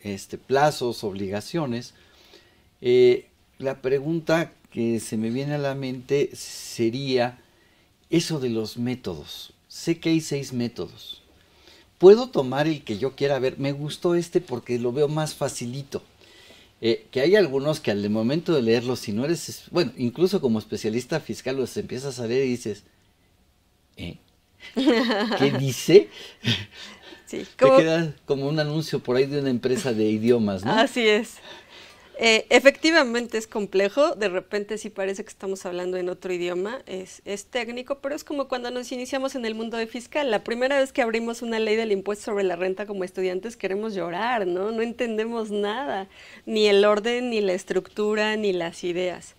este plazos, obligaciones, eh, la pregunta que se me viene a la mente sería eso de los métodos. Sé que hay seis métodos. Puedo tomar el que yo quiera ver. Me gustó este porque lo veo más facilito. Eh, que hay algunos que al momento de leerlos, si no eres, bueno, incluso como especialista fiscal, los empiezas a leer y dices, ¿eh? ¿qué dice? Te queda como un anuncio por ahí de una empresa de idiomas, ¿no? Así es. Eh, efectivamente es complejo, de repente sí parece que estamos hablando en otro idioma, es, es, técnico, pero es como cuando nos iniciamos en el mundo de fiscal. La primera vez que abrimos una ley del impuesto sobre la renta como estudiantes queremos llorar, ¿no? No entendemos nada, ni el orden, ni la estructura, ni las ideas.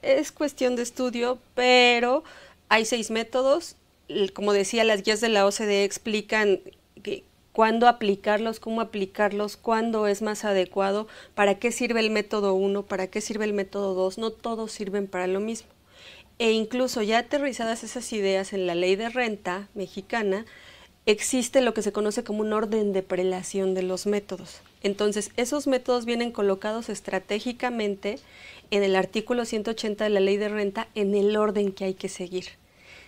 Es cuestión de estudio, pero hay seis métodos. Como decía, las guías de la OCDE explican que, cuándo aplicarlos, cómo aplicarlos, cuándo es más adecuado, para qué sirve el método 1, para qué sirve el método 2, no todos sirven para lo mismo. E incluso ya aterrizadas esas ideas en la ley de renta mexicana, existe lo que se conoce como un orden de prelación de los métodos. Entonces, esos métodos vienen colocados estratégicamente en el artículo 180 de la ley de renta en el orden que hay que seguir.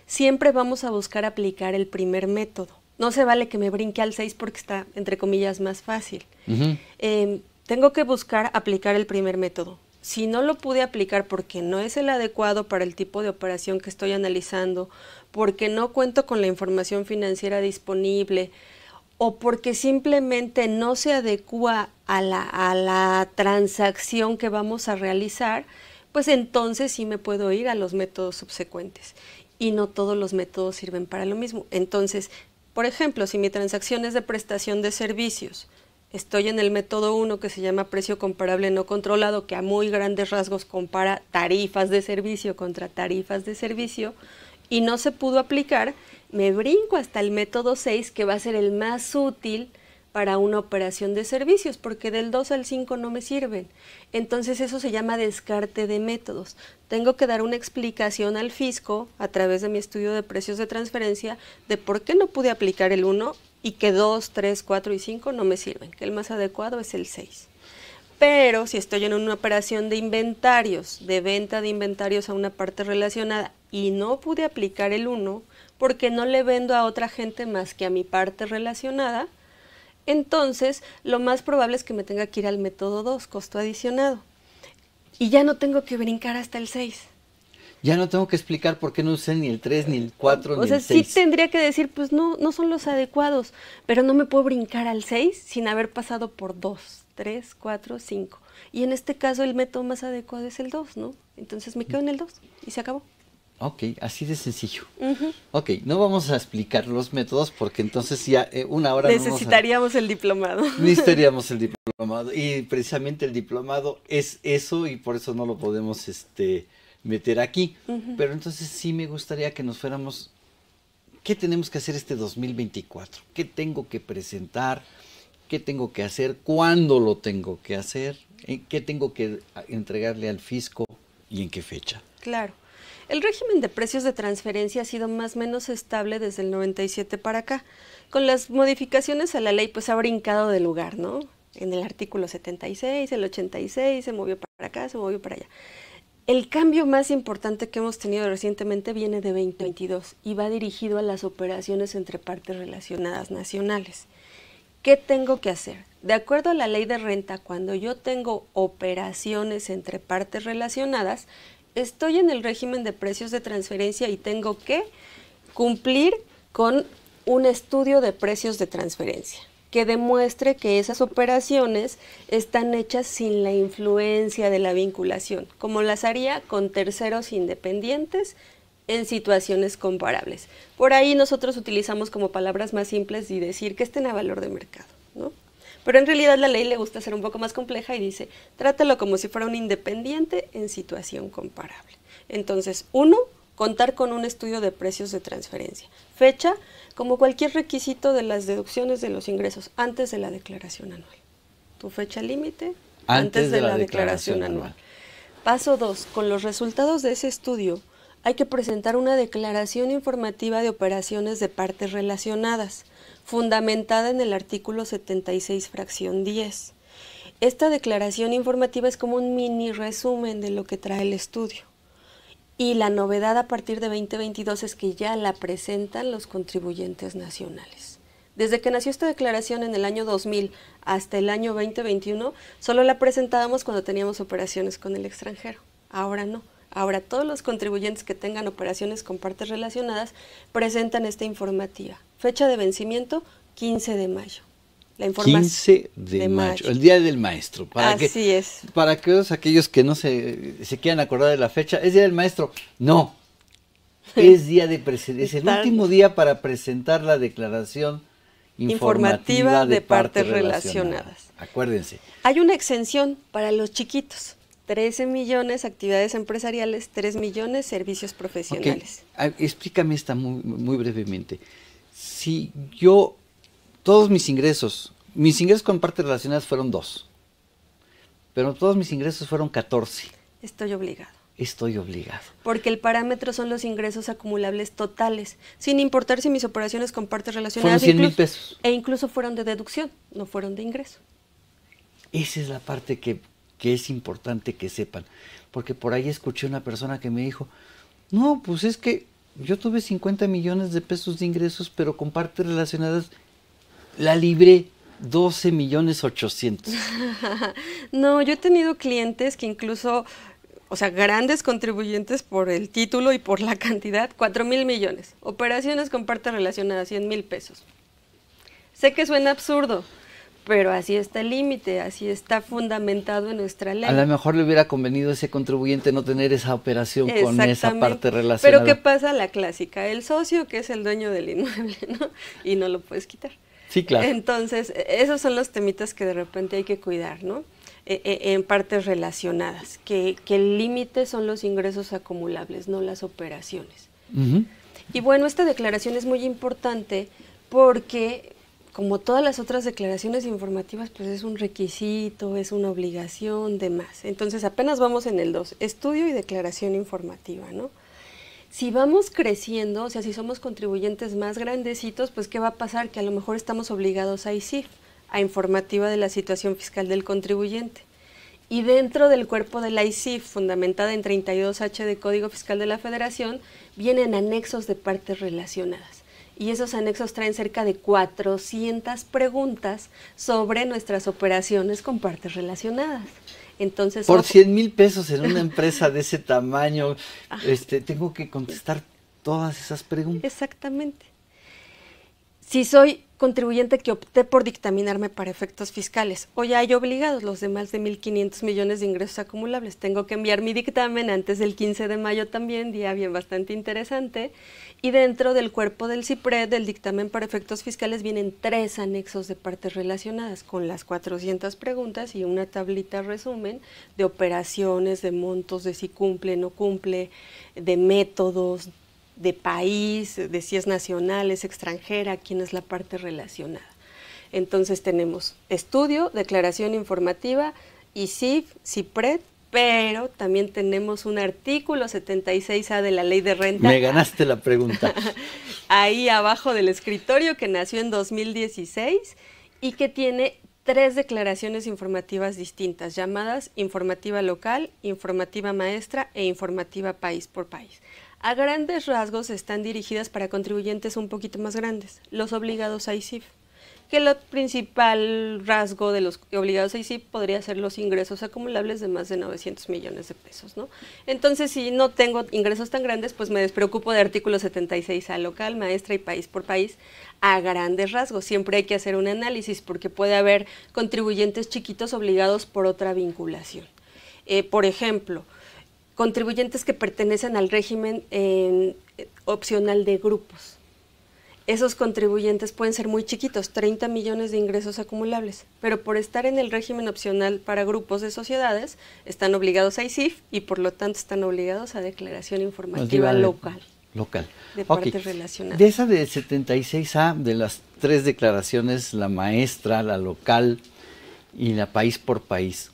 Siempre vamos a buscar aplicar el primer método no se vale que me brinque al 6 porque está, entre comillas, más fácil. Em, tengo que buscar aplicar el primer método. Si no lo pude aplicar porque no es el adecuado para el tipo de operación que estoy analizando, porque no cuento con la información financiera disponible o porque simplemente no se adecua a la, a la transacción que vamos a realizar, pues entonces sí me puedo ir a los métodos subsecuentes. Y no todos los métodos sirven para lo mismo. Entonces, por ejemplo, si mi transacción es de prestación de servicios, estoy en el método 1 que se llama precio comparable no controlado, que a muy grandes rasgos compara tarifas de servicio contra tarifas de servicio, y no se pudo aplicar, me brinco hasta el método 6, que va a ser el más útil para una operación de servicios, porque del 2 al 5 no me sirven. Entonces eso se llama descarte de métodos. Tengo que dar una explicación al fisco a través de mi estudio de precios de transferencia de por qué no pude aplicar el 1 y que 2, 3, 4 y 5 no me sirven, que el más adecuado es el 6. Pero si estoy en una operación de inventarios, de venta de inventarios a una parte relacionada y no pude aplicar el 1 porque no le vendo a otra gente más que a mi parte relacionada, entonces lo más probable es que me tenga que ir al método 2, costo adicionado. Y ya no tengo que brincar hasta el 6. Ya no tengo que explicar por qué no usé ni el 3, ni el 4, ni el 6. O sea, sí tendría que decir, pues no, no son los adecuados, pero no me puedo brincar al 6 sin haber pasado por 2, 3, 4, 5. Y en este caso el método más adecuado es el 2, ¿no? Entonces me quedo en el 2 y se acabó. Ok, así de sencillo. Ok, no vamos a explicar los métodos porque entonces ya eh, una hora... Necesitaríamos el diplomado. Necesitaríamos el diplomado. Y precisamente el diplomado es eso y por eso no lo podemos este, meter aquí. Pero entonces sí me gustaría que nos fuéramos... ¿Qué tenemos que hacer este 2024? ¿Qué tengo que presentar? ¿Qué tengo que hacer? ¿Cuándo lo tengo que hacer? ¿Qué tengo que entregarle al fisco y en qué fecha? Claro. El régimen de precios de transferencia ha sido más o menos estable desde el 97 para acá. Con las modificaciones a la ley, pues ha brincado de lugar, ¿no? En el artículo 76, el 86, se movió para acá, se movió para allá. El cambio más importante que hemos tenido recientemente viene de 2022 y va dirigido a las operaciones entre partes relacionadas nacionales. ¿Qué tengo que hacer? De acuerdo a la ley de renta, cuando yo tengo operaciones entre partes relacionadas, estoy en el régimen de precios de transferencia y tengo que cumplir con un estudio de precios de transferencia que demuestre que esas operaciones están hechas sin la influencia de la vinculación, como las haría con terceros independientes en situaciones comparables. Por ahí nosotros utilizamos como palabras más simples y decir que estén a valor de mercado. ¿no? Pero en realidad la ley le gusta ser un poco más compleja y dice, trátalo como si fuera un independiente en situación comparable. Entonces, uno, contar con un estudio de precios de transferencia. Fecha, como cualquier requisito de las deducciones de los ingresos, antes de la declaración anual. Tu fecha límite, antes, de, la, declaración, anual. Paso dos, Con los resultados de ese estudio, hay que presentar una declaración informativa de operaciones de partes relacionadas fundamentada en el artículo 76, fracción 10. Esta declaración informativa es como un mini resumen de lo que trae el estudio. Y la novedad a partir de 2022 es que ya la presentan los contribuyentes nacionales. Desde que nació esta declaración en el año 2000 hasta el año 2021, solo la presentábamos cuando teníamos operaciones con el extranjero. Ahora no. Ahora, todos los contribuyentes que tengan operaciones con partes relacionadas presentan esta informativa. Fecha de vencimiento, 15 de mayo. La 15 de, mayo, el Día del Maestro. Para Así es. Para que todos aquellos que no se, se quieran acordar de la fecha, es Día del Maestro. No, es día de es el último día para presentar la declaración informativa, de, partes relacionadas. Acuérdense. Hay una exención para los chiquitos. 13 millones actividades empresariales, 3 millones servicios profesionales. Explícame esta muy, muy brevemente. Si yo, todos mis ingresos, mis ingresos con partes relacionadas fueron 2, pero todos mis ingresos fueron 14. Estoy obligado. Estoy obligado. Porque el parámetro son los ingresos acumulables totales, sin importar si mis operaciones con partes relacionadas. Fueron 100 mil pesos. E incluso fueron de deducción, no fueron de ingreso. Esa es la parte que, que es importante que sepan. Porque por ahí escuché una persona que me dijo, no, pues es que yo tuve 50 millones de pesos de ingresos, pero con partes relacionadas la libré 12 millones 800. no, yo he tenido clientes que incluso, o sea, grandes contribuyentes por el título y por la cantidad, 4 mil millones. Operaciones con partes relacionadas, 100 mil pesos. Sé que suena absurdo, pero así está el límite, así está fundamentado en nuestra ley. A lo mejor le hubiera convenido a ese contribuyente no tener esa operación con esa parte relacionada. Pero ¿qué pasa? La clásica, el socio que es el dueño del inmueble, ¿no? Y no lo puedes quitar. Sí, claro. Entonces, esos son los temitas que de repente hay que cuidar, ¿no? E, e, en partes relacionadas, que, el límite son los ingresos acumulables, no las operaciones. Y bueno, esta declaración es muy importante porque como todas las otras declaraciones informativas, pues es un requisito, es una obligación, demás. Entonces apenas vamos en el 2, estudio y declaración informativa, ¿no? Si vamos creciendo, o sea, si somos contribuyentes más grandecitos, pues ¿qué va a pasar? Que a lo mejor estamos obligados a ICIF, a informativa de la situación fiscal del contribuyente. Y dentro del cuerpo de la ICIF, fundamentada en 32H de Código Fiscal de la Federación, vienen anexos de partes relacionadas y esos anexos traen cerca de 400 preguntas sobre nuestras operaciones con partes relacionadas. Entonces, por 100 mil pesos en una empresa de ese tamaño, ah. este, tengo que contestar todas esas preguntas. Exactamente. Si soy contribuyente que opté por dictaminarme para efectos fiscales. Hoy hay obligados los demás de 1.500 millones de ingresos acumulables. Tengo que enviar mi dictamen antes del 15 de mayo también, día bien bastante interesante. Y dentro del cuerpo del CIPRED, del dictamen para efectos fiscales, vienen tres anexos de partes relacionadas con las 400 preguntas y una tablita resumen de operaciones, de montos, de si cumple, no cumple, de métodos, de país, de si es nacional, es extranjera, quién es la parte relacionada. Entonces tenemos estudio, declaración informativa, CIF, CIPRED, pero también tenemos un artículo 76A de la ley de renta. Me ganaste la pregunta. Ahí abajo del escritorio que nació en 2016 y que tiene tres declaraciones informativas distintas, llamadas informativa local, informativa maestra e informativa país por país a grandes rasgos están dirigidas para contribuyentes un poquito más grandes, los obligados a ICIF, que el principal rasgo de los obligados a ISIF podría ser los ingresos acumulables de más de 900 millones de pesos. Entonces, si no tengo ingresos tan grandes, pues me despreocupo de artículo 76 a local, maestra y país por país, a grandes rasgos. Siempre hay que hacer un análisis porque puede haber contribuyentes chiquitos obligados por otra vinculación. Eh, por ejemplo, contribuyentes que pertenecen al régimen eh, opcional de grupos. Esos contribuyentes pueden ser muy chiquitos, 30 millones de ingresos acumulables, pero por estar en el régimen opcional para grupos de sociedades, están obligados a ISIF y por lo tanto están obligados a declaración informativa local. Local. De De esa de 76A, de las tres declaraciones, la maestra, la local y la país por país,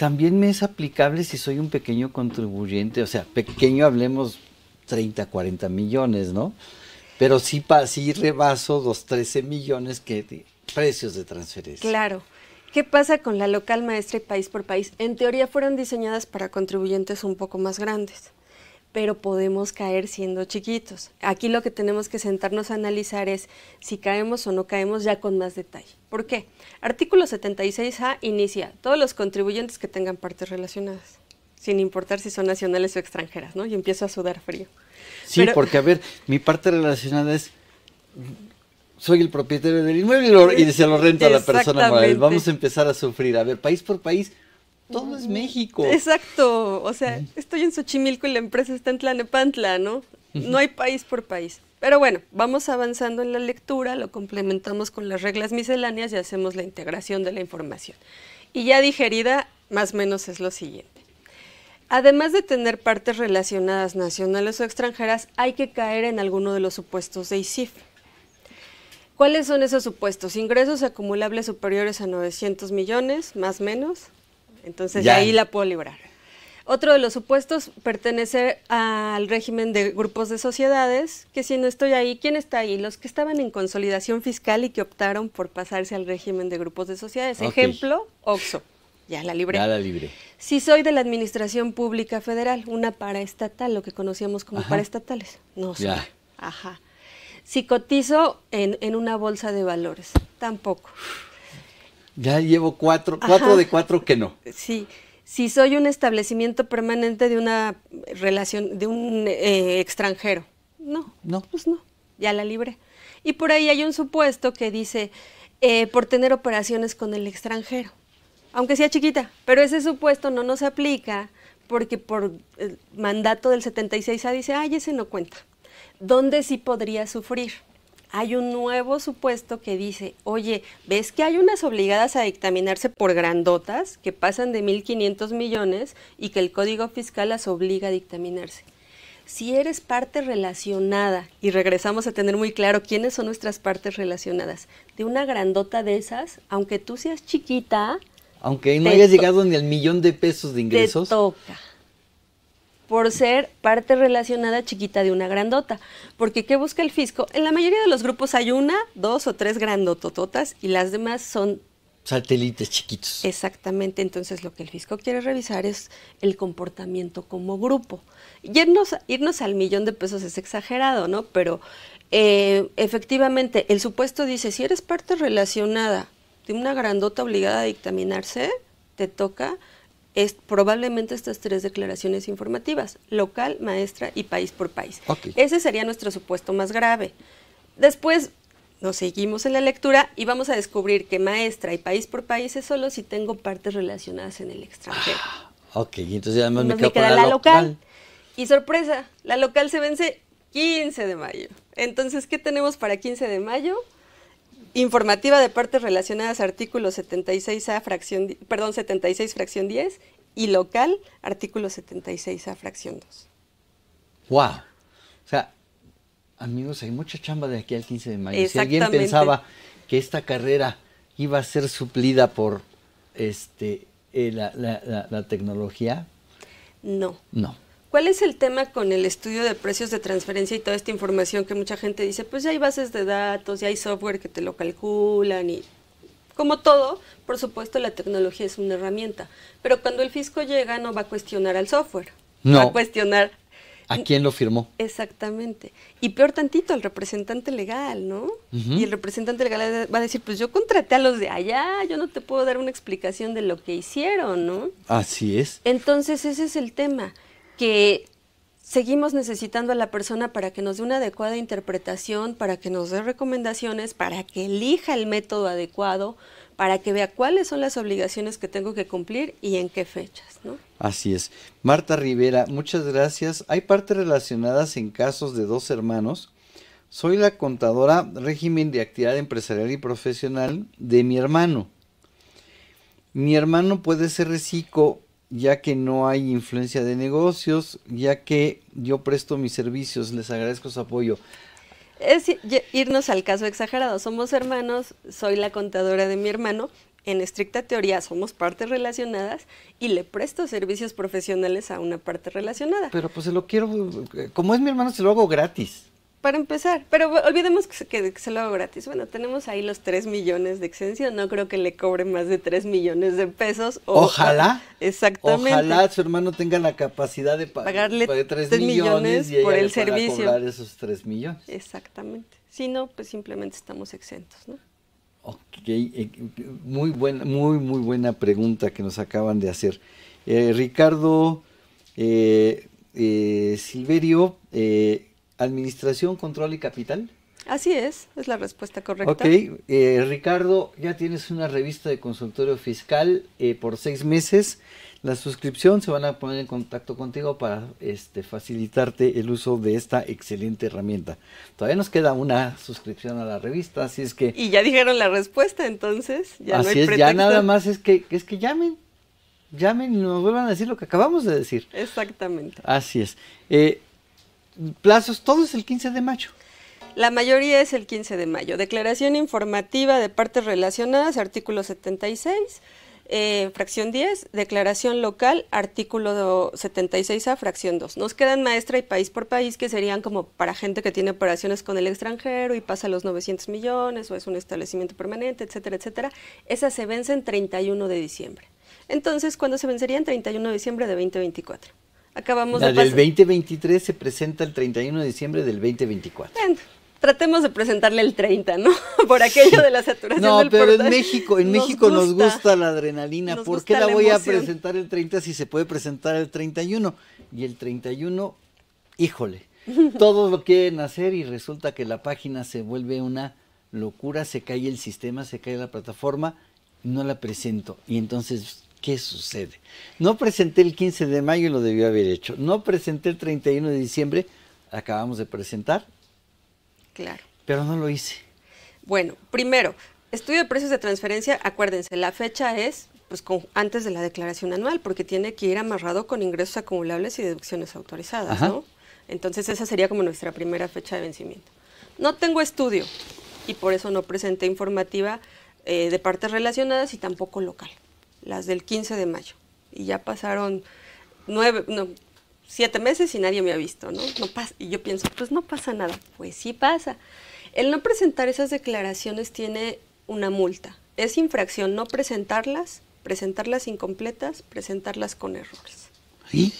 también me es aplicable si soy un pequeño contribuyente, o sea, pequeño hablemos 30, 40 millones, ¿no? Pero sí, sí rebaso los 13 millones que precios de transferencia. Claro. ¿Qué pasa con la local maestra y país por país? En teoría fueron diseñadas para contribuyentes un poco más grandes pero podemos caer siendo chiquitos. Aquí lo que tenemos que sentarnos a analizar es si caemos o no caemos ya con más detalle. ¿Por qué? Artículo 76A inicia todos los contribuyentes que tengan partes relacionadas, sin importar si son nacionales o extranjeras, ¿no? Y empiezo a sudar frío. Sí, porque a ver, mi parte relacionada es soy el propietario del inmueble y, se lo rento a la persona moral. Vamos a empezar a sufrir. A ver, país por país, todo es México. Exacto, o sea, estoy en Xochimilco y la empresa está en Tlanepantla, ¿no? No hay país por país. Pero bueno, vamos avanzando en la lectura, lo complementamos con las reglas misceláneas y hacemos la integración de la información. Y ya digerida, más o menos es lo siguiente. Además de tener partes relacionadas nacionales o extranjeras, hay que caer en alguno de los supuestos de ICIF. ¿Cuáles son esos supuestos? Ingresos acumulables superiores a 900 millones, más o menos entonces ahí la puedo librar. Otro de los supuestos, pertenecer al régimen de grupos de sociedades, que si no estoy ahí, ¿quién está ahí? Los que estaban en consolidación fiscal y que optaron por pasarse al régimen de grupos de sociedades. Ejemplo, OXO. Ya la libre. Ya la Si soy de la Administración Pública Federal, una paraestatal, lo que conocíamos como paraestatales. No soy. Ajá. Si cotizo en una bolsa de valores, tampoco. Ya llevo cuatro, cuatro de cuatro que no. Sí, si soy un establecimiento permanente de una relación, de un eh, extranjero. No, no, pues no, ya la libre. Y por ahí hay un supuesto que dice, eh, por tener operaciones con el extranjero, aunque sea chiquita, pero ese supuesto no nos aplica porque por eh, mandato del 76A dice, ay, ese no cuenta. ¿Dónde sí podría sufrir? hay un nuevo supuesto que dice, oye, ¿ves que hay unas obligadas a dictaminarse por grandotas que pasan de 1.500 millones y que el Código Fiscal las obliga a dictaminarse? Si eres parte relacionada, y regresamos a tener muy claro quiénes son nuestras partes relacionadas, de una grandota de esas, aunque tú seas chiquita... Aunque no hayas llegado ni al millón de pesos de ingresos. Te toca por ser parte relacionada chiquita de una grandota. Porque ¿qué busca el fisco? En la mayoría de los grupos hay una, dos o tres grandotototas y las demás son... Satélites chiquitos. Exactamente, entonces lo que el fisco quiere revisar es el comportamiento como grupo. Y irnos, al millón de pesos es exagerado, ¿no? Pero eh, efectivamente, el supuesto dice, si eres parte relacionada de una grandota obligada a dictaminarse, te toca es probablemente estas tres declaraciones informativas, local, maestra y país por país. Ese sería nuestro supuesto más grave. Después nos seguimos en la lectura y vamos a descubrir que maestra y país por país es solo si tengo partes relacionadas en el extranjero. Ah, ok, entonces además me, quedo queda la local. Y sorpresa, la local se vence 15 de mayo. Entonces, ¿qué tenemos para 15 de mayo? informativa de partes relacionadas, artículo 76A, fracción, perdón, 76, fracción 10, y local, artículo 76A, fracción 2. ¡Wow! O sea, amigos, hay mucha chamba de aquí al 15 de mayo. Si alguien pensaba que esta carrera iba a ser suplida por este, eh, la, la, la tecnología, no. No. ¿Cuál es el tema con el estudio de precios de transferencia y toda esta información que mucha gente dice, pues ya hay bases de datos, ya hay software que te lo calculan y como todo, por supuesto la tecnología es una herramienta, pero cuando el fisco llega no va a cuestionar al software, no. va a cuestionar ¿A quién lo firmó? Exactamente. Y peor tantito, al representante legal, ¿no? Y el representante legal va a decir, pues yo contraté a los de allá, yo no te puedo dar una explicación de lo que hicieron, ¿no? Así es. Entonces ese es el tema que seguimos necesitando a la persona para que nos dé una adecuada interpretación, para que nos dé recomendaciones, para que elija el método adecuado, para que vea cuáles son las obligaciones que tengo que cumplir y en qué fechas. Así es. Marta Rivera, muchas gracias. Hay partes relacionadas en casos de dos hermanos. Soy la contadora régimen de actividad empresarial y profesional de mi hermano. Mi hermano puede ser reciclo ya que no hay influencia de negocios, ya que yo presto mis servicios, les agradezco su apoyo. Es irnos al caso exagerado, somos hermanos, soy la contadora de mi hermano, en estricta teoría somos partes relacionadas y le presto servicios profesionales a una parte relacionada. Pero pues se lo quiero, eh, como es mi hermano, se lo hago gratis para empezar, pero olvidemos que se, lo hago gratis. Bueno, tenemos ahí los 3 millones de exención. No creo que le cobre más de 3 millones de pesos. ojalá. Exactamente. Ojalá su hermano tenga la capacidad de pagarle 3, 3 millones, por el servicio. Cobrar esos tres millones. Exactamente. Si no, pues simplemente estamos exentos, ¿no? Ok, eh, eh, muy buena, muy, muy buena pregunta que nos acaban de hacer. Eh, Ricardo eh, eh, Silverio, eh, Administración, Control y Capital. Así es, es la respuesta correcta. Ok, eh, Ricardo, ya tienes una revista de consultorio fiscal eh, por seis meses. La suscripción se van a poner en contacto contigo para este, facilitarte el uso de esta excelente herramienta. Todavía nos queda una suscripción a la revista, así es que... Y ya dijeron la respuesta, entonces. Ya así es, ya nada más es que, es que llamen llamen y nos vuelvan a decir lo que acabamos de decir. Exactamente. Así es. Eh, plazos, todos el 15 de mayo. La mayoría es el 15 de mayo. Declaración informativa de partes relacionadas, artículo 76, eh, fracción 10. Declaración local, artículo 76A, fracción 2. Nos quedan maestra y país por país, que serían como para gente que tiene operaciones con el extranjero y pasa los 900 millones o es un establecimiento permanente, etcétera, etcétera. Esas se vencen 31 de diciembre. Entonces, ¿cuándo se vencerían? 31 de diciembre de 2024. Acabamos la del 2023 se presenta el 31 de diciembre del 2024. tratemos de presentarle el 30, ¿no? Por aquello de la saturación no, pero en México, en México nos gusta la adrenalina. ¿Por qué la, voy a presentar el 30 si se puede presentar el 31? Y el 31, híjole, todos lo quieren hacer y resulta que la página se vuelve una locura, se cae el sistema, se cae la plataforma, no la presento. Y entonces ¿Qué sucede? No presenté el 15 de mayo y lo debió haber hecho. No presenté el 31 de diciembre, acabamos de presentar. Claro. Pero no lo hice. Bueno, primero, estudio de precios de transferencia, acuérdense, la fecha es pues antes de la declaración anual, porque tiene que ir amarrado con ingresos acumulables y deducciones autorizadas, ¿no? Entonces esa sería como nuestra primera fecha de vencimiento. No tengo estudio y por eso no presenté informativa eh, de partes relacionadas y tampoco local las del 15 de mayo. Y ya pasaron nueve, siete meses y nadie me ha visto, ¿no? y yo pienso, pues no pasa nada. Pues sí pasa. El no presentar esas declaraciones tiene una multa. Es infracción no presentarlas, presentarlas incompletas, presentarlas con errores. ¿Sí?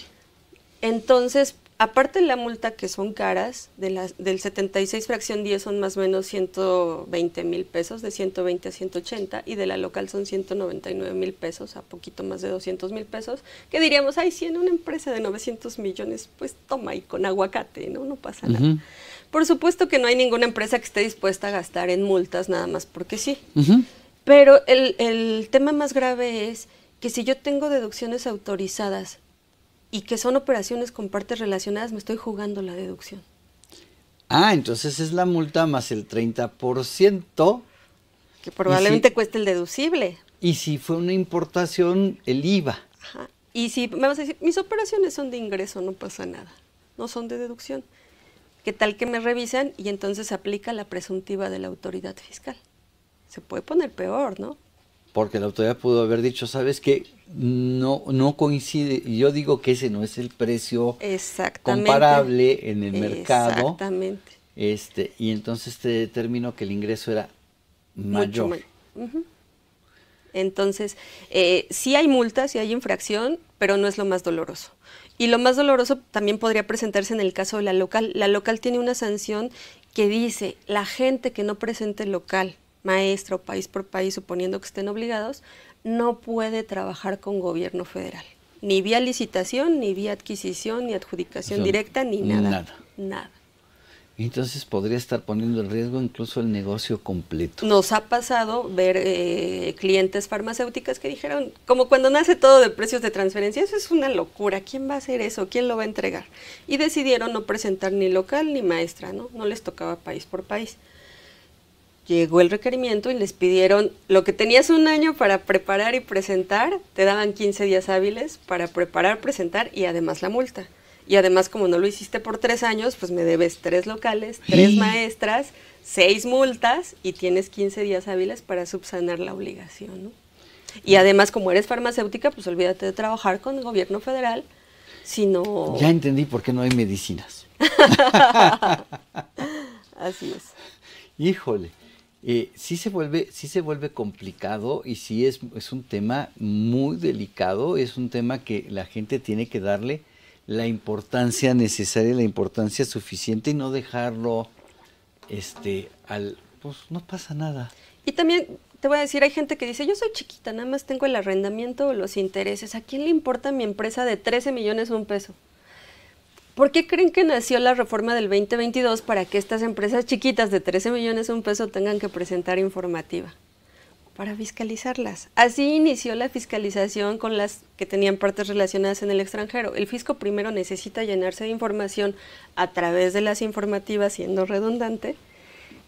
Entonces, Aparte de la multa que son caras, del 76 fracción 10 son más o menos 120 mil pesos, de 120 a 180, y de la local son 199 mil pesos, a poquito más de 200 mil pesos, que diríamos, ay, si en una empresa de 900 millones, pues toma y con aguacate, ¿no? No pasa nada. Por supuesto que no hay ninguna empresa que esté dispuesta a gastar en multas nada más porque sí. Pero el, el tema más grave es que si yo tengo deducciones autorizadas y que son operaciones con partes relacionadas, me estoy jugando la deducción. Ah, entonces es la multa más el 30%. Que probablemente cueste el deducible. Y si fue una importación, el IVA. Ajá. Y si me vas a decir, mis operaciones son de ingreso, no pasa nada. No son de deducción. ¿Qué tal que me revisan y entonces aplica la presuntiva de la autoridad fiscal? Se puede poner peor, ¿no? porque la autoridad pudo haber dicho, ¿sabes qué? No, no coincide, y yo digo que ese no es el precio comparable en el mercado. Exactamente. Este, y entonces te determinó que el ingreso era mayor. Entonces, eh, sí hay multas sí hay infracción, pero no es lo más doloroso. Y lo más doloroso también podría presentarse en el caso de la local. La local tiene una sanción que dice la gente que no presente local maestro, país por país, suponiendo que estén obligados, no puede trabajar con gobierno federal, ni vía licitación, ni vía adquisición, ni adjudicación directa, ni nada. Nada. Nada. Entonces podría estar poniendo en riesgo incluso el negocio completo. Nos ha pasado ver eh, clientes farmacéuticas que dijeron, como cuando nace todo de precios de transferencia, eso es una locura, ¿quién va a hacer eso? ¿Quién lo va a entregar? Y decidieron no presentar ni local ni maestra, ¿no? No les tocaba país por país llegó el requerimiento y les pidieron lo que tenías un año para preparar y presentar, te daban 15 días hábiles para preparar, presentar y además la multa. Y además, como no lo hiciste por tres años, pues me debes tres locales, tres maestras, seis multas y tienes 15 días hábiles para subsanar la obligación. Y además, como eres farmacéutica, pues olvídate de trabajar con el gobierno federal, sino... Ya entendí por qué no hay medicinas. Así es. Híjole. Eh, sí, se vuelve, sí se vuelve complicado y sí es, un tema muy delicado, es un tema que la gente tiene que darle la importancia necesaria, la importancia suficiente y no dejarlo este al pues no pasa nada. Y también te voy a decir, hay gente que dice, yo soy chiquita, nada más tengo el arrendamiento o los intereses. ¿A quién le importa mi empresa de 13 millones un peso? ¿Por qué creen que nació la reforma del 2022 para que estas empresas chiquitas de 13 millones de un peso tengan que presentar informativa? Para fiscalizarlas. Así inició la fiscalización con las que tenían partes relacionadas en el extranjero. El fisco primero necesita llenarse de información a través de las informativas, siendo redundante,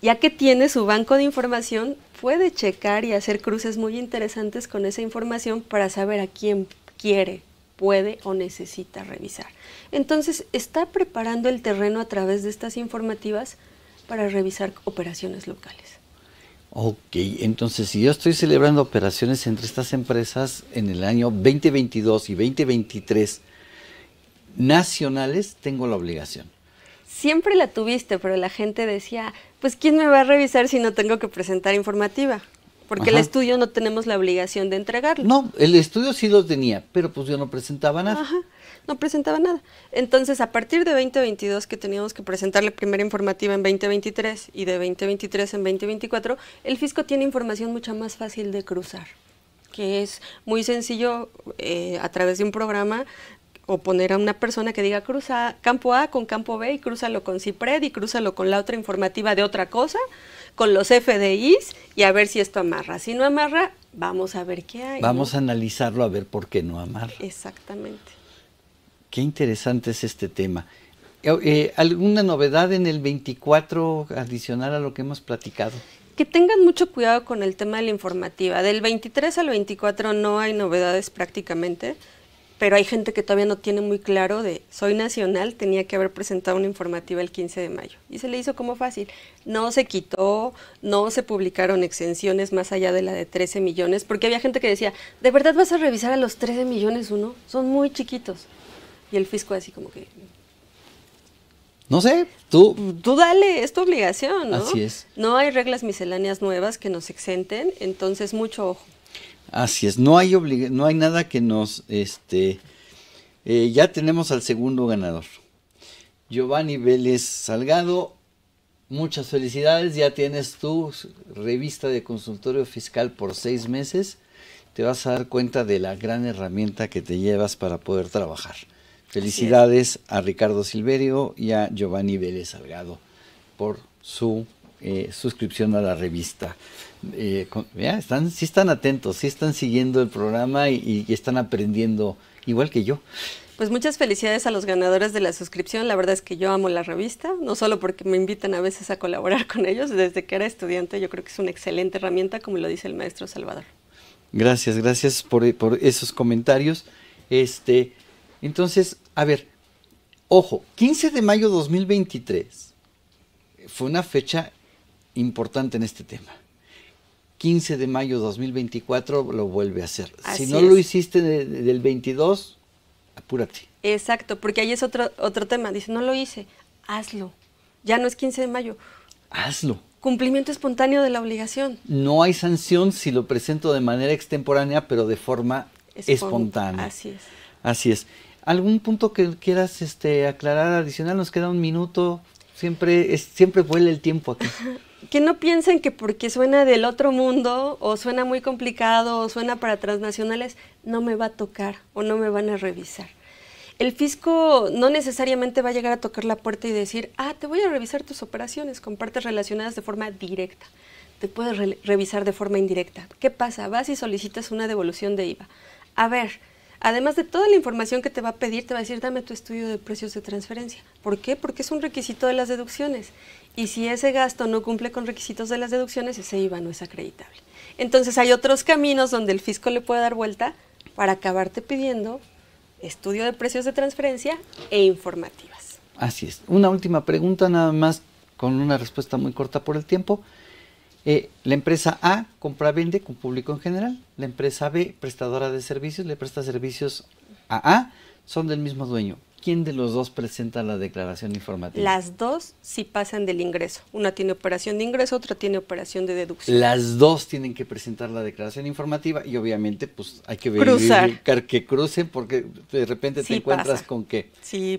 ya que tiene su banco de información, puede checar y hacer cruces muy interesantes con esa información para saber a quién quiere, puede o necesita revisar. Entonces, está preparando el terreno a través de estas informativas para revisar operaciones locales. Ok, entonces si yo estoy celebrando operaciones entre estas empresas en el año 2022 y 2023 nacionales, tengo la obligación. Siempre la tuviste, pero la gente decía, pues ¿quién me va a revisar si no tengo que presentar informativa? Porque el estudio no tenemos la obligación de entregarlo. No, el estudio sí lo tenía, pero pues yo no presentaba nada. Ajá no presentaba nada. Entonces, a partir de 2022, que teníamos que presentar la primera informativa en 2023 y de 2023 en 2024, el fisco tiene información mucho más fácil de cruzar, que es muy sencillo eh, a través de un programa o poner a una persona que diga cruza campo A con campo B y crúzalo con CIPRED y crúzalo con la otra informativa de otra cosa, con los FDIs y a ver si esto amarra. Si no amarra, vamos a ver qué hay. Vamos a analizarlo a ver por qué no amarra. Exactamente. Qué interesante es este tema. Eh, eh, ¿Alguna novedad en el 24 adicional a lo que hemos platicado? Que tengan mucho cuidado con el tema de la informativa. Del 23 al 24 no hay novedades prácticamente, pero hay gente que todavía no tiene muy claro de soy nacional, tenía que haber presentado una informativa el 15 de mayo. Y se le hizo como fácil. No se quitó, no se publicaron exenciones más allá de la de 13 millones, porque había gente que decía, ¿de verdad vas a revisar a los 13 millones uno? Son muy chiquitos. Y el fisco así como que... No sé, tú... Tú dale, es tu obligación, ¿no? Así es. No hay reglas misceláneas nuevas que nos exenten, entonces mucho ojo. Así es, no hay, no hay nada que nos... este eh, Ya tenemos al segundo ganador. Giovanni Vélez Salgado, muchas felicidades, ya tienes tu revista de consultorio fiscal por seis meses te vas a dar cuenta de la gran herramienta que te llevas para poder trabajar. Felicidades a Ricardo Silverio y a Giovanni Vélez Salgado por su eh, suscripción a la revista. Eh, están, sí están atentos, sí están siguiendo el programa y, están aprendiendo igual que yo. Pues muchas felicidades a los ganadores de la suscripción. La verdad es que yo amo la revista, no solo porque me invitan a veces a colaborar con ellos, desde que era estudiante yo creo que es una excelente herramienta, como lo dice el maestro Salvador. Gracias, gracias por, por esos comentarios. Este, entonces, a ver, ojo, 15 de mayo 2023 fue una fecha importante en este tema. 15 de mayo 2024 lo vuelve a hacer. si no lo hiciste del 22, apúrate. Exacto, porque ahí es otro, otro tema. Dice, no lo hice, hazlo. Ya no es 15 de mayo. Hazlo. Cumplimiento espontáneo de la obligación. No hay sanción si lo presento de manera extemporánea, pero de forma espontánea. Así es. Así es. ¿Algún punto que quieras este, aclarar adicional? Nos queda un minuto. Siempre, es, siempre vuela el tiempo aquí. Que no piensen que porque suena del otro mundo o suena muy complicado o suena para transnacionales, no me va a tocar o no me van a revisar. El fisco no necesariamente va a llegar a tocar la puerta y decir, ah, te voy a revisar tus operaciones con partes relacionadas de forma directa. Te puedes revisar de forma indirecta. ¿Qué pasa? Vas y solicitas una devolución de IVA. A ver, Además de toda la información que te va a pedir, te va a decir, dame tu estudio de precios de transferencia. ¿Por qué? Porque es un requisito de las deducciones. Y si ese gasto no cumple con requisitos de las deducciones, ese IVA no es acreditable. Entonces hay otros caminos donde el fisco le puede dar vuelta para acabarte pidiendo estudio de precios de transferencia e informativas. Así es. Una última pregunta nada más con una respuesta muy corta por el tiempo. Eh, la empresa A compra-vende con público en general. La empresa B, prestadora de servicios, le presta servicios a A. Son del mismo dueño. ¿Quién de los dos presenta la declaración informativa? Las dos si pasan del ingreso. Una tiene operación de ingreso, otra tiene operación de deducción. Las dos tienen que presentar la declaración informativa y obviamente pues hay que verificar que crucen porque de repente te encuentras con que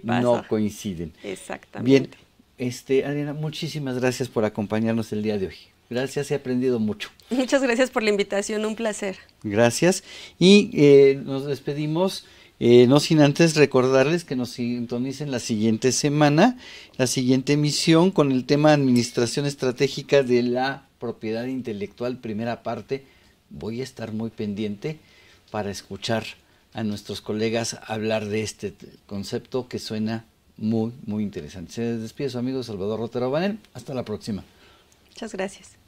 no coinciden. Exactamente. Bien, este, Adriana, muchísimas gracias por acompañarnos el día de hoy. Gracias, he aprendido mucho. Muchas gracias por la invitación, un placer. Gracias. Y eh, nos despedimos, eh, no sin antes recordarles que nos sintonicen la siguiente semana, la siguiente emisión con el tema Administración Estratégica de la Propiedad Intelectual, primera parte. Voy a estar muy pendiente para escuchar a nuestros colegas hablar de este concepto que suena muy, muy interesante. Se despide su amigo Salvador Rotero Banel. Hasta la próxima. Muchas gracias.